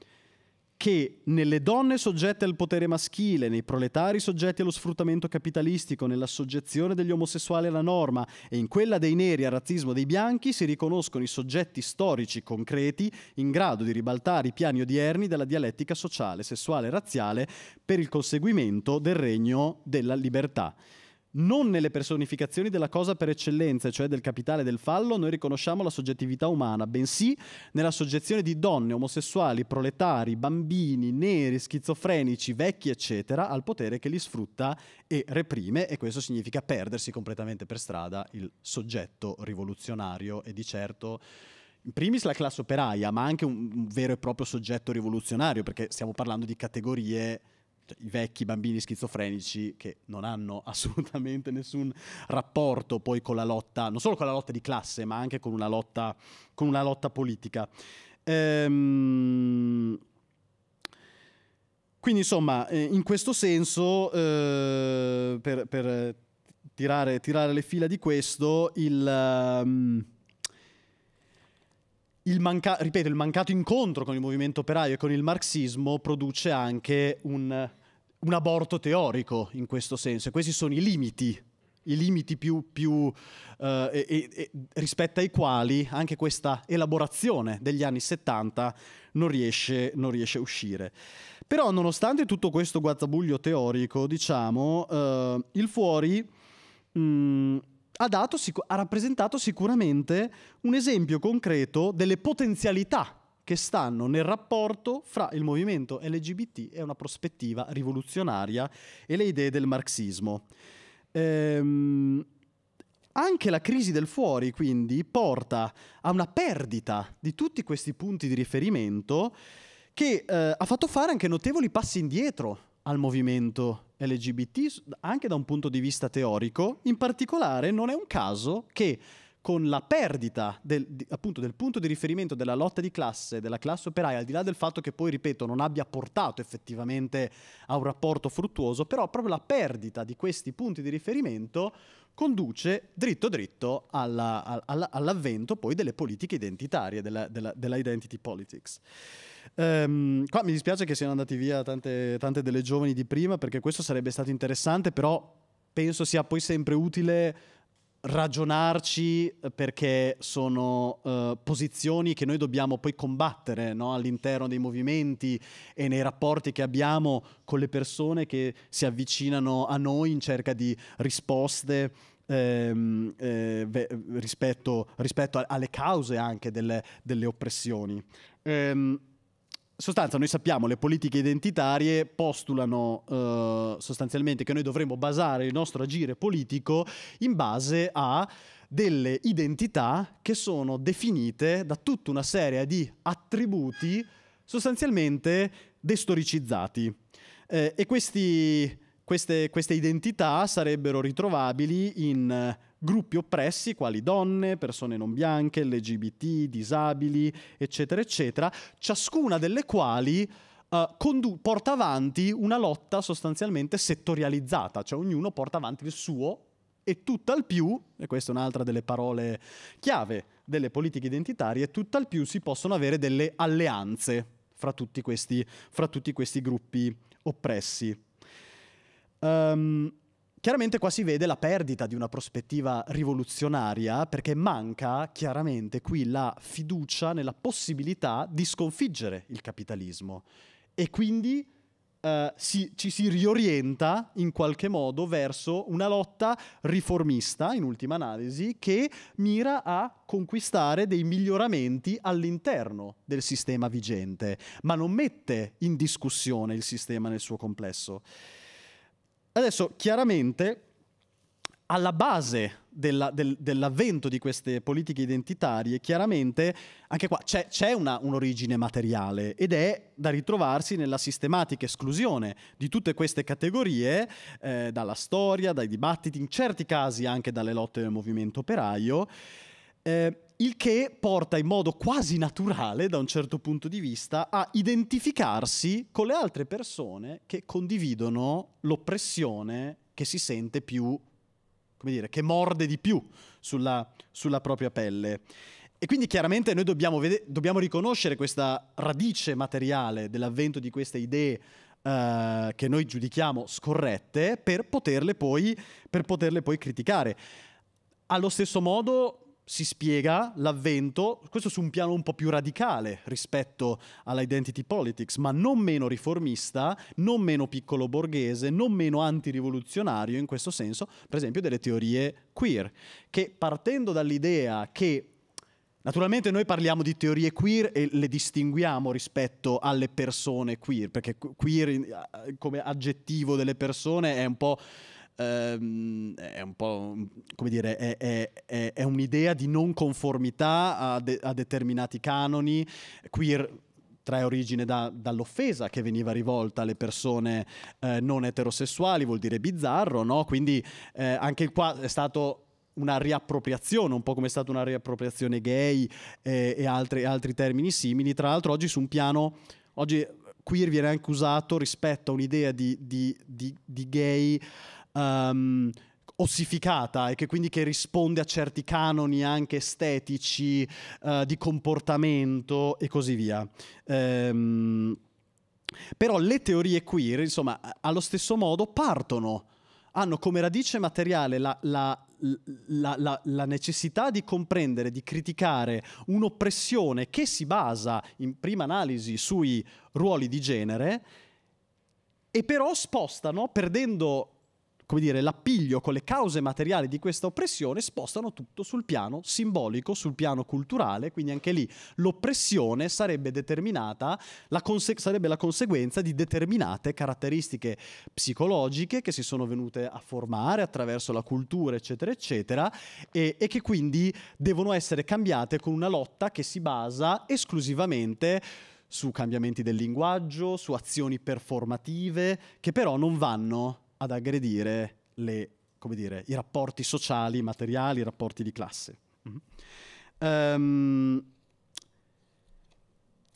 che nelle donne soggette al potere maschile, nei proletari soggetti allo sfruttamento capitalistico, nella soggezione degli omosessuali alla norma e in quella dei neri al razzismo dei bianchi si riconoscono i soggetti storici concreti in grado di ribaltare i piani odierni della dialettica sociale, sessuale e razziale per il conseguimento del regno della libertà non nelle personificazioni della cosa per eccellenza, cioè del capitale del fallo, noi riconosciamo la soggettività umana, bensì nella soggezione di donne, omosessuali, proletari, bambini, neri, schizofrenici, vecchi, eccetera, al potere che li sfrutta e reprime e questo significa perdersi completamente per strada il soggetto rivoluzionario e di certo in primis la classe operaia, ma anche un, vero e proprio soggetto rivoluzionario, perché stiamo parlando di categorie cioè, i vecchi bambini schizofrenici che non hanno assolutamente nessun rapporto poi con la lotta, non solo con la lotta di classe, ma anche con una lotta, con una lotta politica. Ehm... Quindi insomma, eh, in questo senso, eh, per, per tirare, tirare, le fila di questo, il... Um, il, manca- ripeto, il mancato incontro con il movimento operaio e con il marxismo produce anche un, un aborto teorico in questo senso. E questi sono i limiti i limiti più, più uh, e, e, rispetto ai quali anche questa elaborazione degli anni 70 non riesce, non riesce a uscire. Però nonostante tutto questo guazzabuglio teorico, diciamo, uh, il fuori... Mh, mm, ha, dato, ha rappresentato sicuramente un esempio concreto delle potenzialità che stanno nel rapporto fra il movimento LGBT e una prospettiva rivoluzionaria e le idee del marxismo. Ehm, anche la crisi del fuori, quindi, porta a una perdita di tutti questi punti di riferimento che eh, ha fatto fare anche notevoli passi indietro al movimento LGBT, anche da un punto di vista teorico, in particolare non è un caso che con la perdita del, appunto, del punto di riferimento della lotta di classe, della classe operaia, al di là del fatto che poi, ripeto, non abbia portato effettivamente a un rapporto fruttuoso, però proprio la perdita di questi punti di riferimento conduce dritto dritto alla, alla, all'avvento poi delle politiche identitarie, della, della, della identity politics. Ehm, qua mi dispiace che siano andati via tante, tante delle giovani di prima perché questo sarebbe stato interessante, però penso sia poi sempre utile ragionarci eh, perché sono uh, posizioni che noi dobbiamo poi combattere no? all'interno dei movimenti e nei rapporti che abbiamo con le persone che si avvicinano a noi in cerca di risposte ehm, eh, ve- rispetto, rispetto a- alle cause anche delle, delle oppressioni. Ehm, sostanza, noi sappiamo, che le politiche identitarie postulano eh, sostanzialmente che noi dovremmo basare il nostro agire politico in base a delle identità che sono definite da tutta una serie di attributi sostanzialmente destoricizzati. Eh, e questi, queste, queste identità sarebbero ritrovabili in gruppi oppressi quali donne, persone non bianche, LGBT, disabili, eccetera, eccetera, ciascuna delle quali uh, condu- porta avanti una lotta sostanzialmente settorializzata, cioè ognuno porta avanti il suo e tutt'al più, e questa è un'altra delle parole chiave delle politiche identitarie, tutt'al più si possono avere delle alleanze fra tutti questi, fra tutti questi gruppi oppressi. Um, Chiaramente qua si vede la perdita di una prospettiva rivoluzionaria perché manca chiaramente qui la fiducia nella possibilità di sconfiggere il capitalismo e quindi eh, si, ci si riorienta in qualche modo verso una lotta riformista, in ultima analisi, che mira a conquistare dei miglioramenti all'interno del sistema vigente, ma non mette in discussione il sistema nel suo complesso. Adesso, chiaramente, alla base della, del, dell'avvento di queste politiche identitarie, chiaramente anche qua c'è, c'è una, un'origine materiale ed è da ritrovarsi nella sistematica esclusione di tutte queste categorie, eh, dalla storia, dai dibattiti, in certi casi anche dalle lotte del movimento operaio. Eh, il che porta in modo quasi naturale, da un certo punto di vista, a identificarsi con le altre persone che condividono l'oppressione che si sente più, come dire, che morde di più sulla, sulla propria pelle. E quindi chiaramente noi dobbiamo, vede- dobbiamo, riconoscere questa radice materiale dell'avvento di queste idee uh, che noi giudichiamo scorrette per poterle poi, per poterle poi criticare. Allo stesso modo si spiega l'avvento, questo su un piano un po' più radicale rispetto all'identity politics, ma non meno riformista, non meno piccolo borghese, non meno antirivoluzionario in questo senso, per esempio delle teorie queer, che partendo dall'idea che Naturalmente noi parliamo di teorie queer e le distinguiamo rispetto alle persone queer, perché queer come aggettivo delle persone è un po' ehm, è un po' come dire, è, è, è, è un'idea di non conformità a, de- a determinati canoni queer trae origine da, dall'offesa che veniva rivolta alle persone eh, non eterosessuali, vuol dire bizzarro, no? Quindi eh, anche qua è stata una riappropriazione, un po' come è stata una riappropriazione gay eh, e altri, altri termini simili. Tra l'altro oggi su un piano, oggi queer viene anche usato rispetto a un'idea di, di, di, di gay um, ossificata e che quindi che risponde a certi canoni anche estetici, uh, di comportamento e così via. Um, però le teorie queer, insomma, allo stesso modo partono, hanno come radice materiale la, la la, la, la, necessità di comprendere, di criticare un'oppressione che si basa in prima analisi sui ruoli di genere e però spostano, perdendo come dire, l'appiglio con le cause materiali di questa oppressione spostano tutto sul piano simbolico, sul piano culturale, quindi anche lì l'oppressione sarebbe determinata, la conse- sarebbe la conseguenza di determinate caratteristiche psicologiche che si sono venute a formare attraverso la cultura, eccetera, eccetera, e, e che quindi devono essere cambiate con una lotta che si basa esclusivamente su cambiamenti del linguaggio, su azioni performative, che però non vanno ad aggredire le, dire, i rapporti sociali, materiali, i rapporti di classe. Mm-hmm. Um,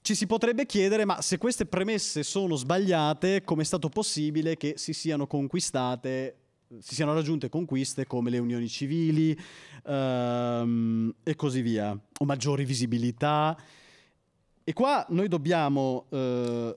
ci si potrebbe chiedere, ma se queste premesse sono sbagliate, come è stato possibile che si siano conquistate, si siano raggiunte conquiste come le unioni civili um, e così via, o maggiori visibilità? E qua noi dobbiamo uh,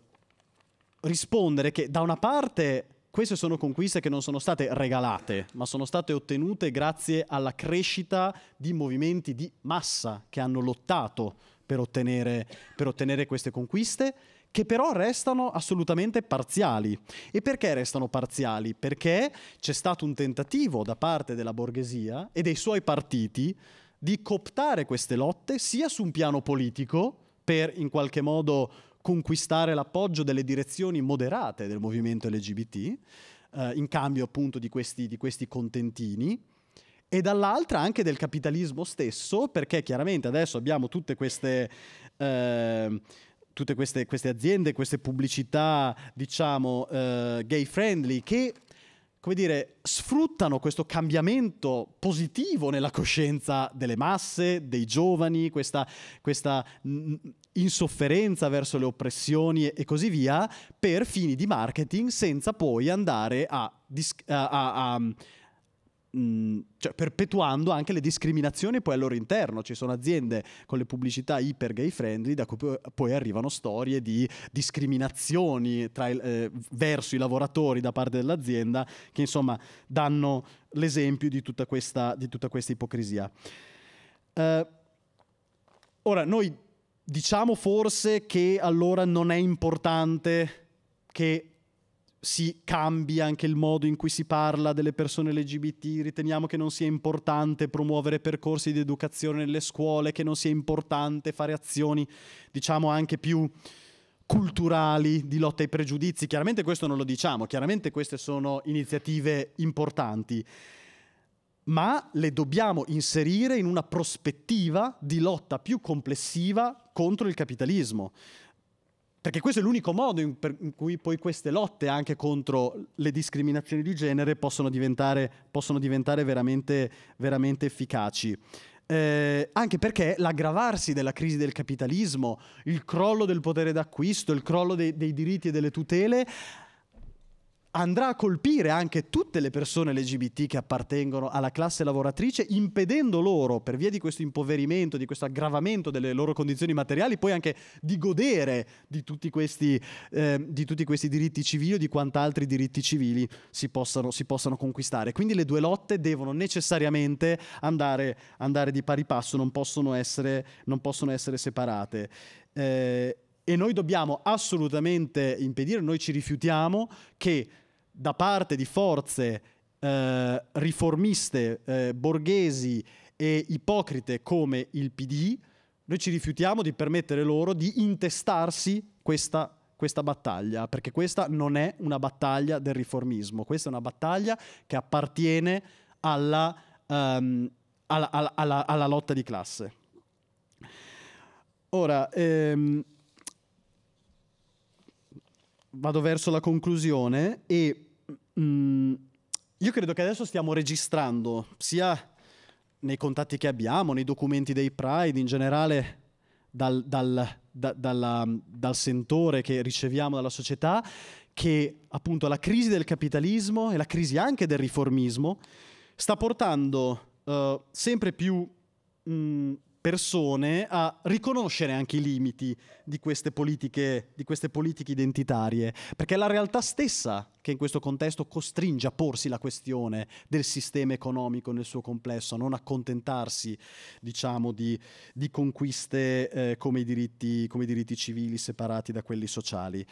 rispondere che da una parte queste sono conquiste che non sono state regalate, ma sono state ottenute grazie alla crescita di movimenti di massa che hanno lottato per ottenere, per ottenere queste conquiste che però restano assolutamente parziali. E perché restano parziali? Perché c'è stato un tentativo da parte della borghesia e dei suoi partiti di cooptare queste lotte sia su un piano politico, per in qualche modo conquistare l'appoggio delle direzioni moderate del movimento LGBT, eh, in cambio appunto di questi, di questi contentini, e dall'altra anche del capitalismo stesso, perché chiaramente adesso abbiamo tutte queste... Eh, tutte queste, queste, aziende, queste pubblicità, diciamo, eh, gay friendly, che come dire, sfruttano questo cambiamento positivo nella coscienza delle masse, dei giovani, questa, questa insofferenza verso le oppressioni e così via, per fini di marketing, senza poi andare a, dis- a, a, a mm, cioè perpetuando anche le discriminazioni poi al loro interno. Ci sono aziende con le pubblicità iper gay friendly da cui poi arrivano storie di discriminazioni il, eh, verso i lavoratori da parte dell'azienda che insomma danno l'esempio di tutta questa, di tutta questa ipocrisia. Uh, ora, noi Diciamo forse che allora non è importante che si cambi anche il modo in cui si parla delle persone LGBT, riteniamo che non sia importante promuovere percorsi di educazione nelle scuole, che non sia importante fare azioni, diciamo, anche più culturali di lotta ai pregiudizi. Chiaramente questo non lo diciamo, chiaramente queste sono iniziative importanti ma le dobbiamo inserire in una prospettiva di lotta più complessiva contro il capitalismo. Perché questo è l'unico modo in, per, in cui poi queste lotte anche contro le discriminazioni di genere possono diventare, possono diventare veramente, veramente efficaci. Eh, anche perché l'aggravarsi della crisi del capitalismo, il crollo del potere d'acquisto, il crollo dei, dei diritti e delle tutele andrà a colpire anche tutte le persone LGBT che appartengono alla classe lavoratrice, impedendo loro, per via di questo impoverimento, di questo aggravamento delle loro condizioni materiali, poi anche di godere di tutti questi, eh, di tutti questi diritti civili o di quant'altri diritti civili si possano, si possano, conquistare. Quindi le due lotte devono necessariamente andare, andare di pari passo, non possono essere, non possono essere separate. Eh, e noi dobbiamo assolutamente impedire, noi ci rifiutiamo che da parte di forze eh, riformiste, eh, borghesi e ipocrite come il PD, noi ci rifiutiamo di permettere loro di intestarsi questa, questa battaglia, perché questa non è una battaglia del riformismo, questa è una battaglia che appartiene alla, um, alla, alla, alla lotta di classe. Ora, ehm, vado verso la conclusione e mh, mm, io credo che adesso stiamo registrando sia nei contatti che abbiamo, nei documenti dei Pride, in generale dal, dal, da, dalla, dal sentore che riceviamo dalla società, che appunto la crisi del capitalismo e la crisi anche del riformismo sta portando uh, sempre più mh, mm, persone a riconoscere anche i limiti di queste politiche, di queste politiche identitarie, perché è la realtà stessa che in questo contesto costringe a porsi la questione del sistema economico nel suo complesso, a non accontentarsi diciamo, di, di conquiste eh, come, i diritti, come, i diritti, civili separati da quelli sociali.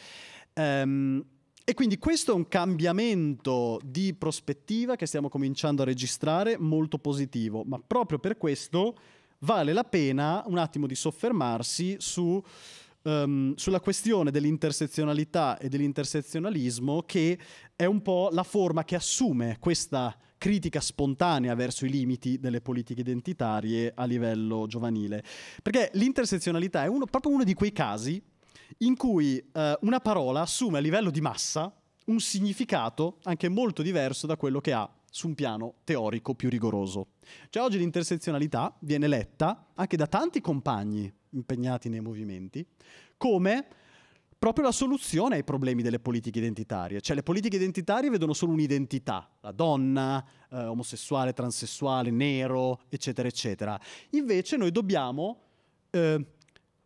Um, e quindi questo è un cambiamento di prospettiva che stiamo cominciando a registrare molto positivo, ma proprio per questo vale la pena un attimo di soffermarsi su, um, sulla questione dell'intersezionalità e dell'intersezionalismo che è un po' la forma che assume questa critica spontanea verso i limiti delle politiche identitarie a livello giovanile. Perché l'intersezionalità è uno, proprio uno di quei casi in cui eh, una parola assume a livello di massa un significato anche molto diverso da quello che ha su un piano teorico più rigoroso. Cioè oggi l'intersezionalità viene letta anche da tanti compagni impegnati nei movimenti come proprio la soluzione ai problemi delle politiche identitarie. Cioè le politiche identitarie vedono solo un'identità, la donna, eh, omosessuale, transessuale, nero, eccetera, eccetera. Invece noi dobbiamo eh,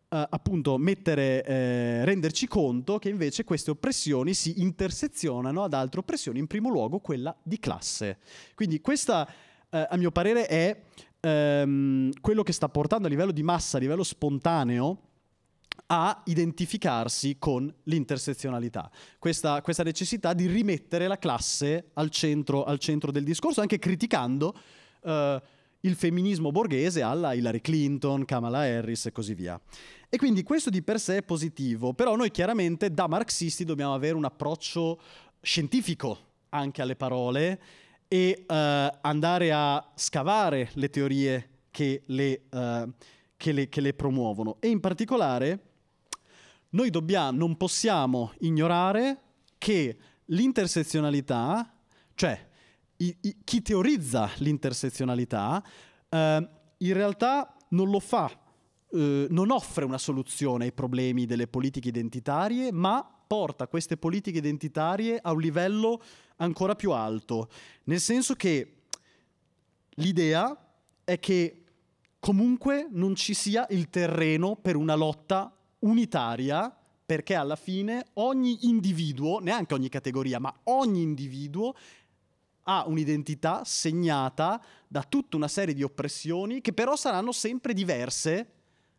Uh, appunto mettere, eh, renderci conto che invece queste oppressioni si intersezionano ad altre oppressioni, in primo luogo quella di classe. Quindi questa, eh, a mio parere, è ehm, quello che sta portando a livello di massa, a livello spontaneo, a identificarsi con l'intersezionalità, questa, questa necessità di rimettere la classe al centro, al centro del discorso, anche criticando... Eh, il femminismo borghese alla Hillary Clinton, Kamala Harris e così via. E quindi questo di per sé è positivo, però noi chiaramente da marxisti dobbiamo avere un approccio scientifico anche alle parole e uh, andare a scavare le teorie che le, uh, che, le, che le, promuovono. E in particolare noi dobbiamo, non possiamo ignorare che l'intersezionalità, cioè i, i, chi teorizza l'intersezionalità eh, in realtà non lo fa, eh, non offre una soluzione ai problemi delle politiche identitarie, ma porta queste politiche identitarie a un livello ancora più alto, nel senso che l'idea è che comunque non ci sia il terreno per una lotta unitaria, perché alla fine ogni individuo, neanche ogni categoria, ma ogni individuo ha un'identità segnata da tutta una serie di oppressioni che però saranno sempre diverse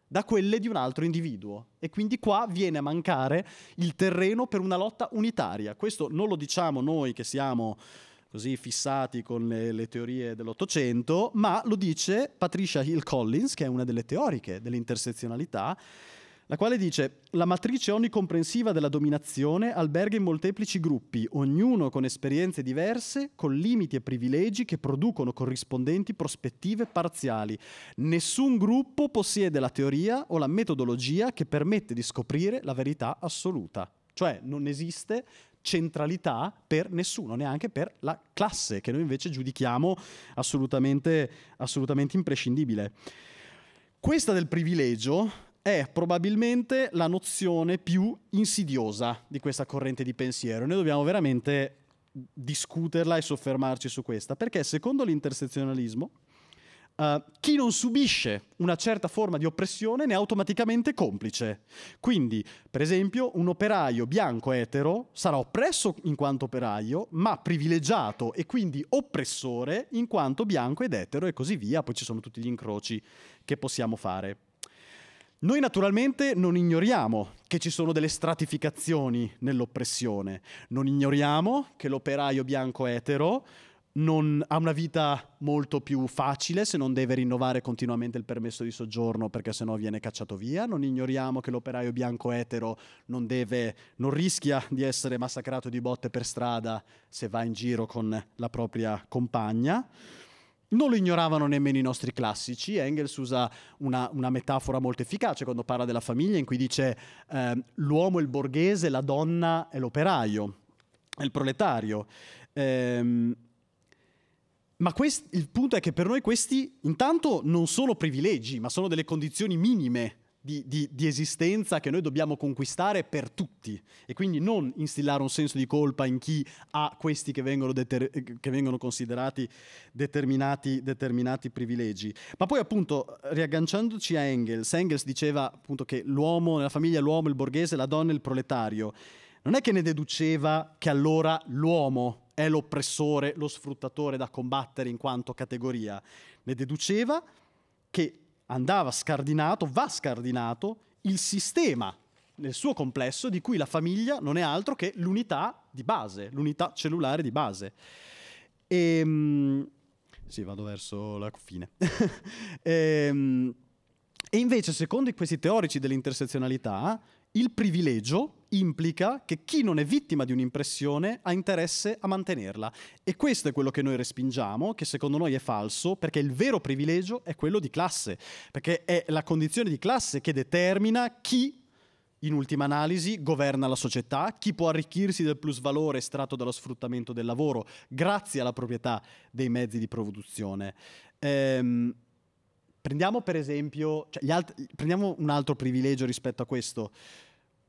da quelle di un altro individuo. E quindi qua viene a mancare il terreno per una lotta unitaria. Questo non lo diciamo noi che siamo così fissati con le, le teorie dell'Ottocento, ma lo dice Patricia Hill Collins, che è una delle teoriche dell'intersezionalità, la quale dice la matrice onnicomprensiva della dominazione alberga in molteplici gruppi, ognuno con esperienze diverse, con limiti e privilegi che producono corrispondenti prospettive parziali. Nessun gruppo possiede la teoria o la metodologia che permette di scoprire la verità assoluta. Cioè non esiste centralità per nessuno, neanche per la classe, che noi invece giudichiamo assolutamente, assolutamente imprescindibile. Questa del privilegio è probabilmente la nozione più insidiosa di questa corrente di pensiero. Noi dobbiamo veramente discuterla e soffermarci su questa, perché secondo l'intersezionalismo uh, chi non subisce una certa forma di oppressione ne è automaticamente complice. Quindi, per esempio, un operaio bianco etero sarà oppresso in quanto operaio, ma privilegiato e quindi oppressore in quanto bianco ed etero e così via, poi ci sono tutti gli incroci che possiamo fare. Noi naturalmente non ignoriamo che ci sono delle stratificazioni nell'oppressione, non ignoriamo che l'operaio bianco etero non ha una vita molto più facile se non deve rinnovare continuamente il permesso di soggiorno perché sennò viene cacciato via. Non ignoriamo che l'operaio bianco etero non, deve, non rischia di essere massacrato di botte per strada se va in giro con la propria compagna. Non lo ignoravano nemmeno i nostri classici. Engels usa una, una metafora molto efficace quando parla della famiglia, in cui dice eh, l'uomo è il borghese, la donna è l'operaio, è il proletario. Ehm, ma quest- il punto è che per noi questi intanto non sono privilegi, ma sono delle condizioni minime di, di, di, esistenza che noi dobbiamo conquistare per tutti e quindi non instillare un senso di colpa in chi ha questi che vengono, deter- che vengono considerati determinati, determinati, privilegi. Ma poi appunto riagganciandoci a Engels, Engels diceva appunto che l'uomo, nella famiglia l'uomo, il borghese, la donna e il proletario. Non è che ne deduceva che allora l'uomo è l'oppressore, lo sfruttatore da combattere in quanto categoria, ne deduceva che andava scardinato, va scardinato il sistema nel suo complesso di cui la famiglia non è altro che l'unità di base, l'unità cellulare di base. E, ehm, sì, vado verso la fine. e, ehm, e invece, secondo questi teorici dell'intersezionalità, il privilegio implica che chi non è vittima di un'impressione ha interesse a mantenerla. E questo è quello che noi respingiamo, che secondo noi è falso, perché il vero privilegio è quello di classe, perché è la condizione di classe che determina chi in ultima analisi, governa la società, chi può arricchirsi del plusvalore estratto dallo sfruttamento del lavoro grazie alla proprietà dei mezzi di produzione. Ehm, Prendiamo per esempio, cioè altri, prendiamo un altro privilegio rispetto a questo,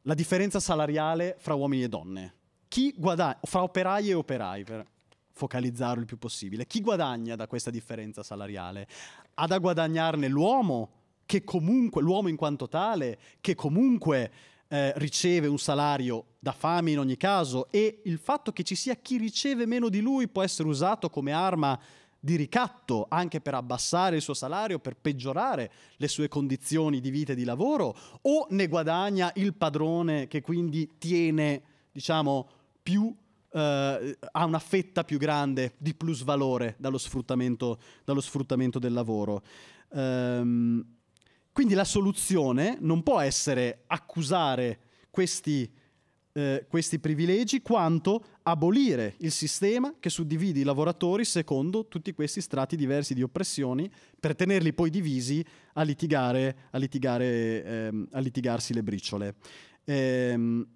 la differenza salariale fra uomini e donne. Chi guadagna, fra operai e operai, per focalizzarlo il più possibile, chi guadagna da questa differenza salariale? Ha da guadagnarne l'uomo, che comunque, l'uomo in quanto tale, che comunque eh, riceve un salario da fame in ogni caso, e il fatto che ci sia chi riceve meno di lui può essere usato come arma di ricatto anche per abbassare il suo salario, per peggiorare le sue condizioni di vita e di lavoro, o ne guadagna il padrone che quindi tiene, diciamo, più eh, ha una fetta più grande di plusvalore dallo sfruttamento, dallo sfruttamento del lavoro. Um, quindi la soluzione non può essere accusare questi eh, questi privilegi quanto abolire il sistema che suddivide i lavoratori secondo tutti questi strati diversi di oppressioni per tenerli poi divisi a, litigare, a, litigare, ehm, a litigarsi le briciole. Ehm,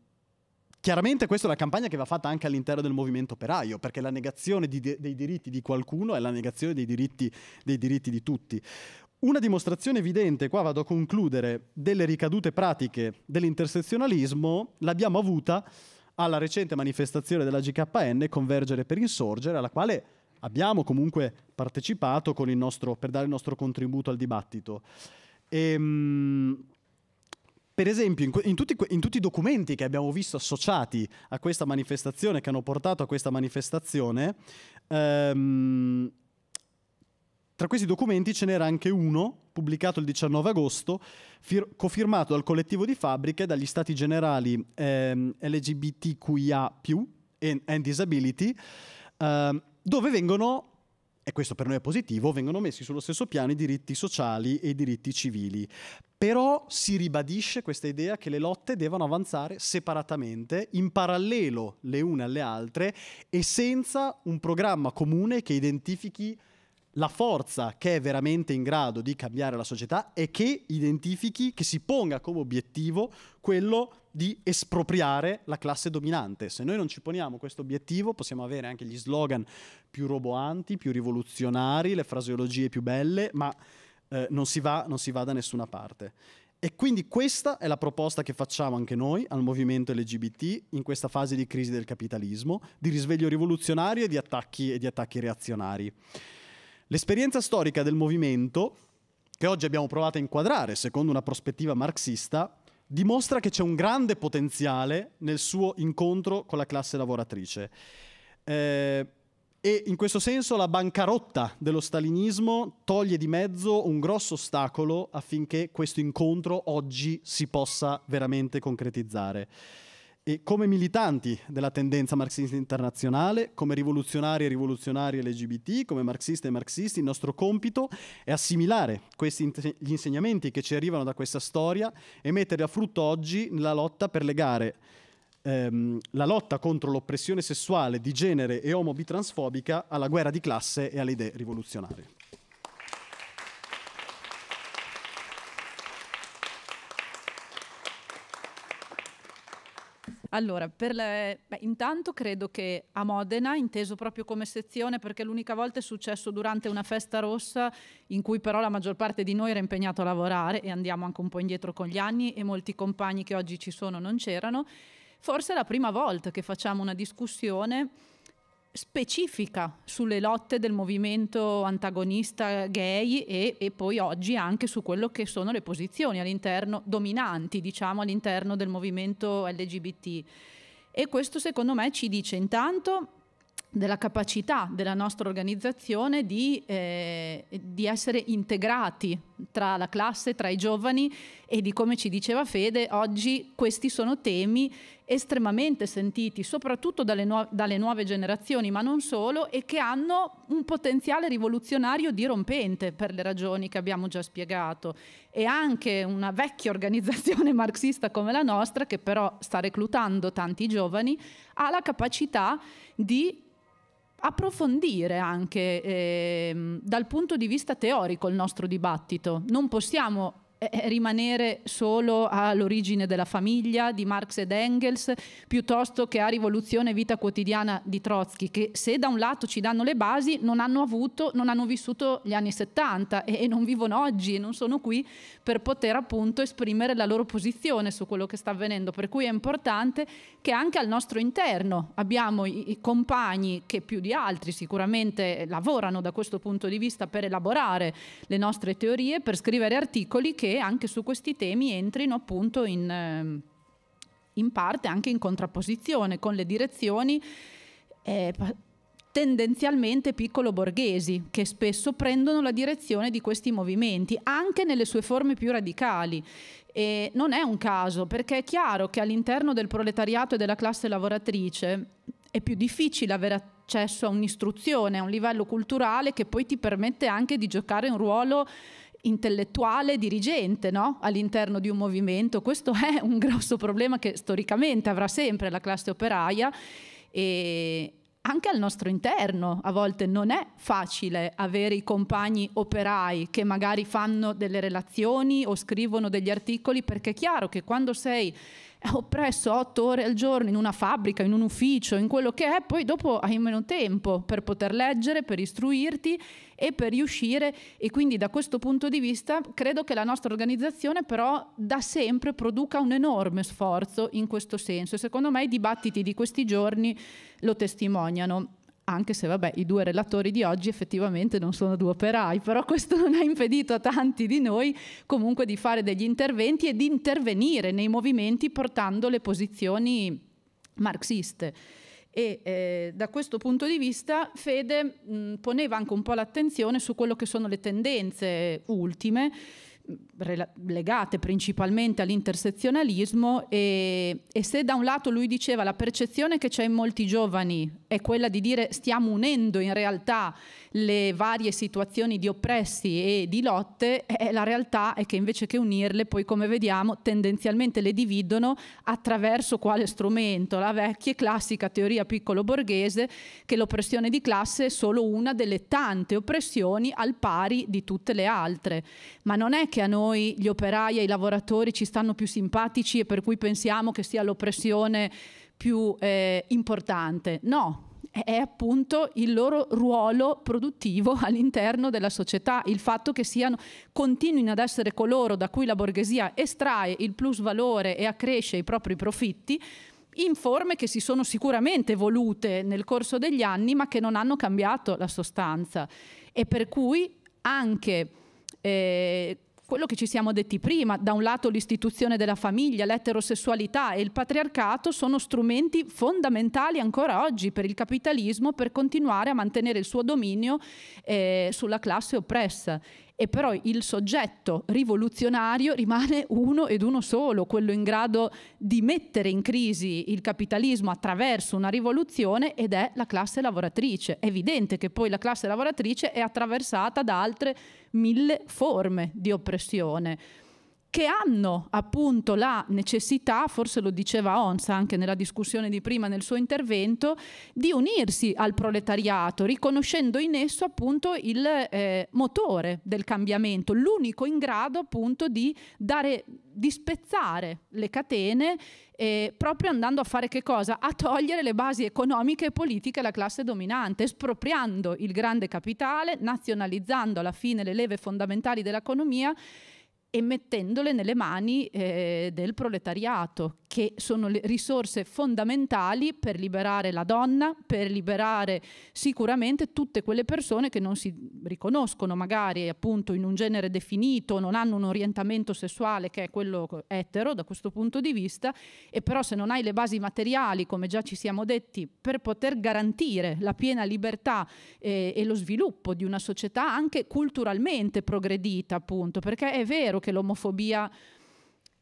Chiaramente questa è una campagna che va fatta anche all'interno del movimento operaio, perché la negazione di dei diritti di qualcuno è la negazione dei diritti, dei diritti di tutti. Una dimostrazione evidente, qua vado a concludere, delle ricadute pratiche dell'intersezionalismo l'abbiamo avuta alla recente manifestazione della GKN Convergere per Insorgere, alla quale abbiamo comunque partecipato nostro, per dare il nostro contributo al dibattito. E, ehm, per esempio, in, in, tutti, in, tutti, i documenti che abbiamo visto associati a questa manifestazione, che hanno portato a questa manifestazione, ehm, tra questi documenti ce n'era anche uno, pubblicato il 19 agosto, fir- cofirmato dal collettivo di fabbriche, dagli stati generali ehm, LGBTQIA and, Disability, ehm, dove vengono, e questo per noi è positivo, vengono messi sullo stesso piano i diritti sociali e i diritti civili. Però si ribadisce questa idea che le lotte devono avanzare separatamente, in parallelo le une alle altre e senza un programma comune che identifichi la forza che è veramente in grado di cambiare la società è che identifichi, che si ponga come obiettivo quello di espropriare la classe dominante. Se noi non ci poniamo questo obiettivo, possiamo avere anche gli slogan più roboanti, più rivoluzionari, le fraseologie più belle, ma eh, non, si va, non si va da nessuna parte. E quindi questa è la proposta che facciamo anche noi al movimento LGBT in questa fase di crisi del capitalismo, di risveglio rivoluzionario e di attacchi, e di attacchi reazionari. L'esperienza storica del movimento, che oggi abbiamo provato a inquadrare secondo una prospettiva marxista, dimostra che c'è un grande potenziale nel suo incontro con la classe lavoratrice. Eh, e in questo senso la bancarotta dello stalinismo toglie di mezzo un grosso ostacolo affinché questo incontro oggi si possa veramente concretizzare e come militanti della tendenza marxista internazionale, come rivoluzionari e rivoluzionari LGBT, come marxiste e marxisti, il nostro compito è assimilare questi gli insegnamenti che ci arrivano da questa storia e metterli a frutto oggi nella lotta per legare ehm, la lotta contro l'oppressione sessuale di genere e omo-bitransfobica alla guerra di classe e alle idee rivoluzionarie. Allora, le... Beh, intanto credo che a Modena, inteso proprio come sezione, perché l'unica volta è successo durante una festa rossa in cui però la maggior parte di noi era impegnato a lavorare e andiamo anche un po' indietro con gli anni e molti compagni che oggi ci sono non c'erano, forse è la prima volta che facciamo una discussione specifica sulle lotte del movimento antagonista gay e, e, poi oggi anche su quello che sono le posizioni all'interno, dominanti diciamo all'interno del movimento LGBT. E questo secondo me ci dice intanto della capacità della nostra organizzazione di, eh, di, essere integrati tra la classe, tra i giovani e di come ci diceva Fede, oggi questi sono temi estremamente sentiti, soprattutto dalle, nu dalle nuove generazioni, ma non solo, e che hanno un potenziale rivoluzionario dirompente per le ragioni che abbiamo già spiegato. E anche una vecchia organizzazione marxista come la nostra, che però sta reclutando tanti giovani, ha la capacità di approfondire anche eh, dal punto di vista teorico il nostro dibattito. Non possiamo eh, eh, rimanere solo all'origine della famiglia di Marx ed Engels, piuttosto che a Rivoluzione e Vita quotidiana di Trotsky, che se da un lato ci danno le basi, non hanno avuto, non hanno vissuto gli anni 70 e, non vivono oggi e non sono qui per poter appunto esprimere la loro posizione su quello che sta avvenendo. Per cui è importante che anche al nostro interno abbiamo i compagni che più di altri sicuramente lavorano da questo punto di vista per elaborare le nostre teorie, per scrivere articoli che anche su questi temi entrino appunto in, ehm, in parte anche in contrapposizione con le direzioni eh, tendenzialmente piccolo borghesi che spesso prendono la direzione di questi movimenti anche nelle sue forme più radicali e non è un caso perché è chiaro che all'interno del proletariato e della classe lavoratrice è più difficile avere accesso a un'istruzione, a un livello culturale che poi ti permette anche di giocare un ruolo intellettuale dirigente no? all'interno di un movimento. Questo è un grosso problema che storicamente avrà sempre la classe operaia e anche al nostro interno a volte non è facile avere i compagni operai che magari fanno delle relazioni o scrivono degli articoli perché è chiaro che quando sei oppresso otto ore al giorno in una fabbrica, in un ufficio, in quello che è, poi dopo hai meno tempo per poter leggere, per istruirti e per riuscire e quindi da questo punto di vista credo che la nostra organizzazione però da sempre produca un enorme sforzo in questo senso e secondo me i dibattiti di questi giorni lo testimoniano anche se vabbè i due relatori di oggi effettivamente non sono due operai, però questo non ha impedito a tanti di noi comunque di fare degli interventi e di intervenire nei movimenti portando le posizioni marxiste. E eh, da questo punto di vista Fede mh, poneva anche un po' l'attenzione su quello che sono le tendenze ultime legate principalmente all'intersezionalismo e, e, se da un lato lui diceva la percezione che c'è in molti giovani è quella di dire stiamo unendo in realtà le varie situazioni di oppressi e di lotte, eh, la realtà è che invece che unirle poi come vediamo tendenzialmente le dividono attraverso quale strumento? La vecchia e classica teoria piccolo borghese che l'oppressione di classe è solo una delle tante oppressioni al pari di tutte le altre, ma non è che a noi gli operai e i lavoratori ci stanno più simpatici e per cui pensiamo che sia l'oppressione più eh, importante. No, è appunto il loro ruolo produttivo all'interno della società, il fatto che siano, continuino ad essere coloro da cui la borghesia estrae il plus valore e accresce i propri profitti in forme che si sono sicuramente evolute nel corso degli anni ma che non hanno cambiato la sostanza e per cui anche eh, quello che ci siamo detti prima, da un lato l'istituzione della famiglia, l'eterosessualità e il patriarcato sono strumenti fondamentali ancora oggi per il capitalismo per continuare a mantenere il suo dominio eh, sulla classe oppressa e però il soggetto rivoluzionario rimane uno ed uno solo, quello in grado di mettere in crisi il capitalismo attraverso una rivoluzione ed è la classe lavoratrice. È evidente che poi la classe lavoratrice è attraversata da altre mille forme di oppressione che hanno appunto la necessità, forse lo diceva Ons anche nella discussione di prima nel suo intervento, di unirsi al proletariato, riconoscendo in esso appunto il eh, motore del cambiamento, l'unico in grado appunto di, dare, di spezzare le catene eh, proprio andando a fare che cosa? A togliere le basi economiche e politiche alla classe dominante, espropriando il grande capitale, nazionalizzando alla fine le leve fondamentali dell'economia e mettendole nelle mani eh, del proletariato, che sono le risorse fondamentali per liberare la donna, per liberare sicuramente tutte quelle persone che non si riconoscono magari appunto in un genere definito, non hanno un orientamento sessuale che è quello etero da questo punto di vista, e però se non hai le basi materiali, come già ci siamo detti, per poter garantire la piena libertà eh, e lo sviluppo di una società anche culturalmente progredita, appunto, perché è vero che l'omofobia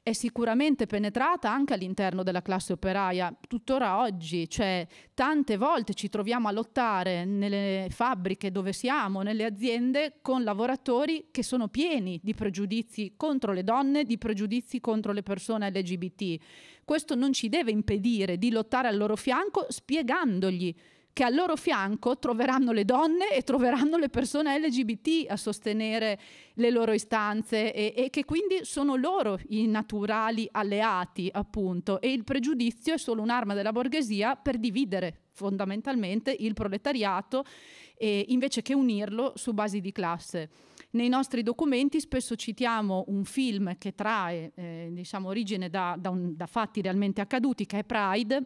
è sicuramente penetrata anche all'interno della classe operaia, tuttora oggi, cioè tante volte ci troviamo a lottare nelle fabbriche dove siamo, nelle aziende, con lavoratori che sono pieni di pregiudizi contro le donne, di pregiudizi contro le persone LGBT. Questo non ci deve impedire di lottare al loro fianco spiegandogli che al loro fianco troveranno le donne e troveranno le persone LGBT a sostenere le loro istanze e, e che quindi sono loro i naturali alleati, appunto. E il pregiudizio è solo un'arma della borghesia per dividere fondamentalmente il proletariato eh, invece che unirlo su basi di classe. Nei nostri documenti spesso citiamo un film che trae eh, diciamo, origine da, da, un, da fatti realmente accaduti, che è Pride,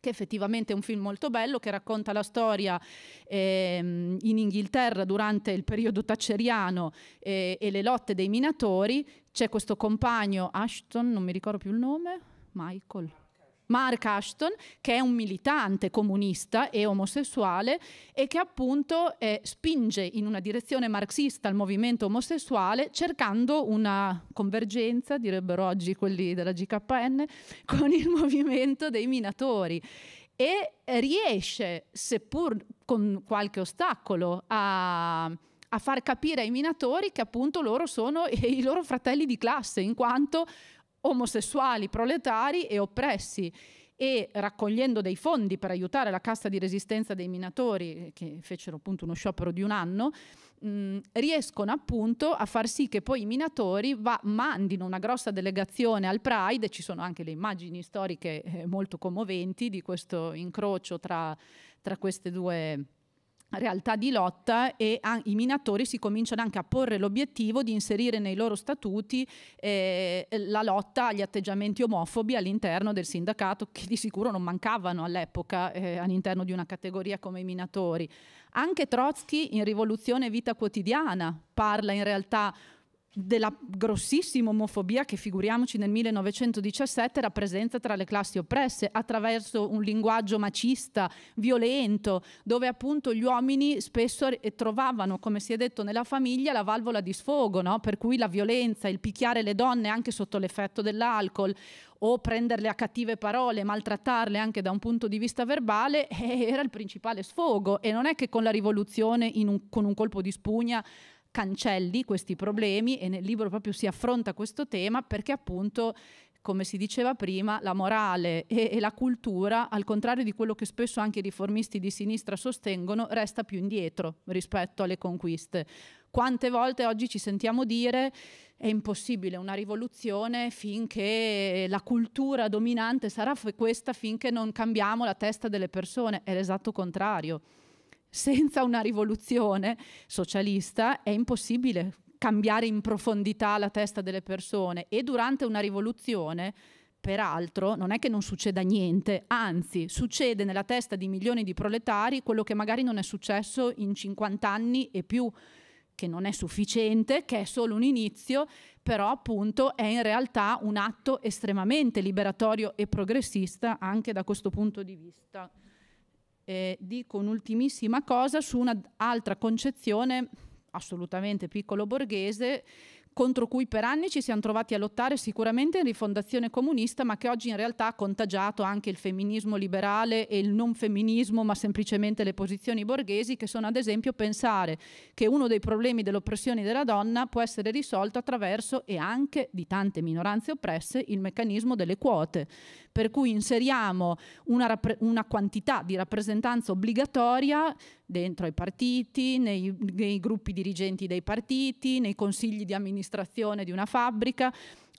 che effettivamente è un film molto bello che racconta la storia ehm, in Inghilterra durante il periodo tacceriano eh, e le lotte dei minatori. C'è questo compagno Ashton, non mi ricordo più il nome, Michael. Mark Ashton, che è un militante comunista e omosessuale e che appunto eh, spinge in una direzione marxista il movimento omosessuale cercando una convergenza, direbbero oggi quelli della GKN, con il movimento dei minatori e riesce, seppur con qualche ostacolo, a a far capire ai minatori che appunto loro sono i loro fratelli di classe, in quanto omosessuali, proletari e oppressi e raccogliendo dei fondi per aiutare la cassa di resistenza dei minatori, che fecero appunto uno sciopero di un anno, mh, riescono appunto a far sì che poi i minatori va, mandino una grossa delegazione al Pride, ci sono anche le immagini storiche eh, molto commoventi di questo incrocio tra, tra queste due realtà di lotta e i minatori si cominciano anche a porre l'obiettivo di inserire nei loro statuti eh, la lotta agli atteggiamenti omofobi all'interno del sindacato che di sicuro non mancavano all'epoca eh, all'interno di una categoria come i minatori. Anche Trotsky in Rivoluzione Vita Quotidiana parla in realtà della grossissima omofobia che figuriamoci nel 1917 rappresenta tra le classi oppresse attraverso un linguaggio macista, violento, dove appunto gli uomini spesso eh, trovavano, come si è detto nella famiglia, la valvola di sfogo, no? per cui la violenza, il picchiare le donne anche sotto l'effetto dell'alcol o prenderle a cattive parole, maltrattarle anche da un punto di vista verbale, era il principale sfogo e non è che con la rivoluzione un, con un colpo di spugna cancelli questi problemi e nel libro proprio si affronta questo tema perché appunto come si diceva prima, la morale e, e, la cultura, al contrario di quello che spesso anche i riformisti di sinistra sostengono, resta più indietro rispetto alle conquiste. Quante volte oggi ci sentiamo dire è impossibile una rivoluzione finché la cultura dominante sarà questa, finché non cambiamo la testa delle persone. È l'esatto contrario senza una rivoluzione socialista è impossibile cambiare in profondità la testa delle persone e durante una rivoluzione peraltro non è che non succeda niente, anzi succede nella testa di milioni di proletari quello che magari non è successo in 50 anni e più, che non è sufficiente, che è solo un inizio, però appunto è in realtà un atto estremamente liberatorio e progressista anche da questo punto di vista eh, dico un'ultimissima cosa su un'altra concezione assolutamente piccolo borghese contro cui per anni ci siamo trovati a lottare sicuramente in rifondazione comunista, ma che oggi in realtà ha contagiato anche il femminismo liberale e il non femminismo, ma semplicemente le posizioni borghesi, che sono ad esempio pensare che uno dei problemi dell'oppressione della donna può essere risolto attraverso e anche di tante minoranze oppresse il meccanismo delle quote, per cui inseriamo una, una quantità di rappresentanza obbligatoria dentro ai partiti, nei, nei gruppi dirigenti dei partiti, nei consigli di amministrazione di una fabbrica.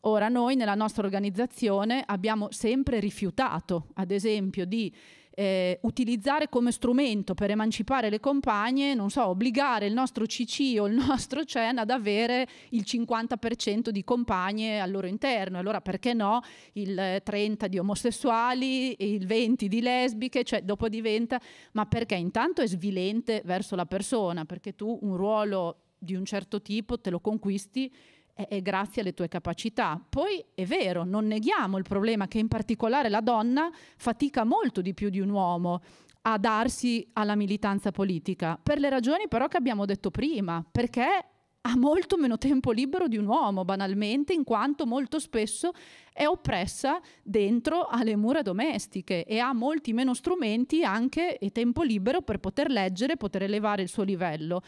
Ora noi nella nostra organizzazione abbiamo sempre rifiutato, ad esempio, di eh, utilizzare come strumento per emancipare le compagne, non so, obbligare il nostro CC o il nostro CEN ad avere il 50% di compagne al loro interno. Allora perché no il 30% di omosessuali, il 20% di lesbiche, cioè dopo diventa, ma perché intanto è svilente verso la persona, perché tu un ruolo di un certo tipo te lo conquisti è grazie alle tue capacità. Poi è vero, non neghiamo il problema che in particolare la donna fatica molto di più di un uomo a darsi alla militanza politica, per le ragioni però che abbiamo detto prima, perché ha molto meno tempo libero di un uomo, banalmente, in quanto molto spesso è oppressa dentro alle mura domestiche e ha molti meno strumenti anche e tempo libero per poter leggere, poter elevare il suo livello.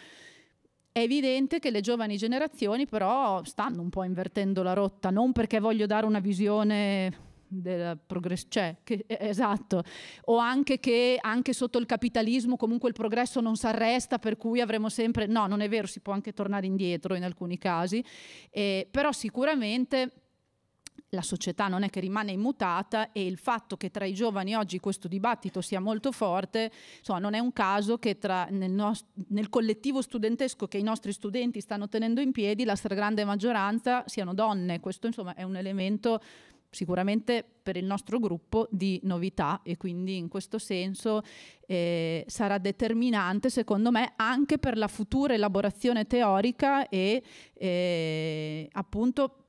È evidente che le giovani generazioni però stanno un po' invertendo la rotta, non perché voglio dare una visione del progresso, cioè, che, esatto, o anche che anche sotto il capitalismo comunque il progresso non si arresta, per cui avremo sempre, no, non è vero, si può anche tornare indietro in alcuni casi, eh, però sicuramente la società non è che rimane immutata e il fatto che tra i giovani oggi questo dibattito sia molto forte, insomma, non è un caso che tra, nel, nostro, nel, collettivo studentesco che i nostri studenti stanno tenendo in piedi, la stragrande maggioranza siano donne. Questo insomma, è un elemento sicuramente per il nostro gruppo di novità e quindi in questo senso eh, sarà determinante secondo me anche per la futura elaborazione teorica e eh, appunto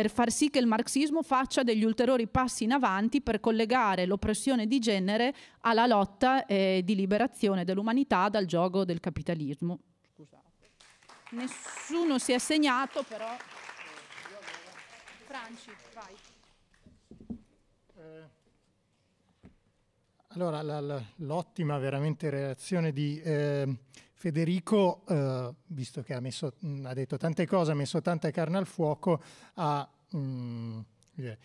per far sì che il marxismo faccia degli ulteriori passi in avanti per collegare l'oppressione di genere alla lotta eh, di liberazione dell'umanità dal gioco del capitalismo. Scusate. Nessuno si è segnato però... Franci, vai. Eh, allora, l'ottima veramente reazione di... Eh, Federico, eh, visto che ha, messo, mh, mm, ha, detto tante cose, ha messo tanta carne al fuoco, ha, mh, mm, eh,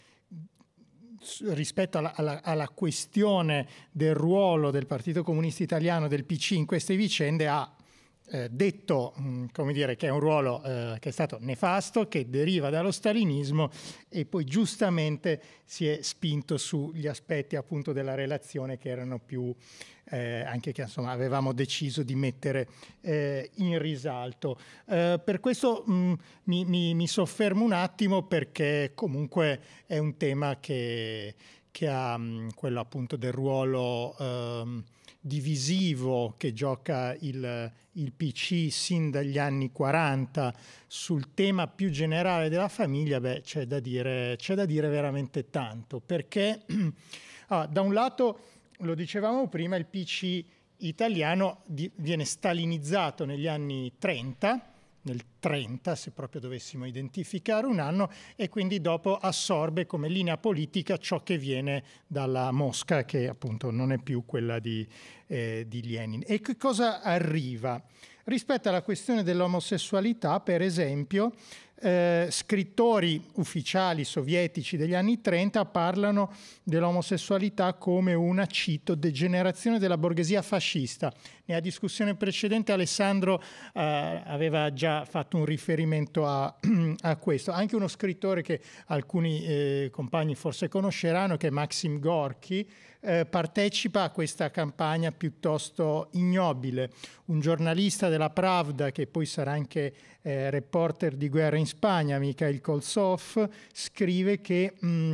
rispetto alla, alla, alla, questione del ruolo del Partito Comunista Italiano, del PC in queste vicende, ha eh, detto mh, mm, come dire, che è un ruolo eh, che è stato nefasto, che deriva dallo stalinismo e poi giustamente si è spinto sugli aspetti appunto della relazione che erano più, eh, anche che insomma avevamo deciso di mettere eh, in risalto. Eh, per questo mh, mm, mi, mi, mi soffermo un attimo perché comunque è un tema che che ha mh, quello appunto del ruolo ehm, divisivo che gioca il, il, PC sin dagli anni 40 sul tema più generale della famiglia, beh, c'è da dire, c'è da dire veramente tanto, perché ah, da un lato, lo dicevamo prima, il PC italiano di, viene stalinizzato negli anni 30, nel 30 se proprio dovessimo identificare un anno e quindi dopo assorbe come linea politica ciò che viene dalla Mosca che appunto non è più quella di, eh, di Lenin. E che cosa arriva? Rispetto alla questione dell'omosessualità per esempio eh, scrittori ufficiali sovietici degli anni 30 parlano dell'omosessualità come una, cito, degenerazione della borghesia fascista. Nella discussione precedente Alessandro eh, aveva già fatto un riferimento a, a, questo. Anche uno scrittore che alcuni eh, compagni forse conosceranno, che è Maxim Gorky, eh, partecipa a questa campagna piuttosto ignobile. Un giornalista della Pravda, che poi sarà anche eh, reporter di guerra in Spagna, Mikhail Kolsov, scrive che... Mh,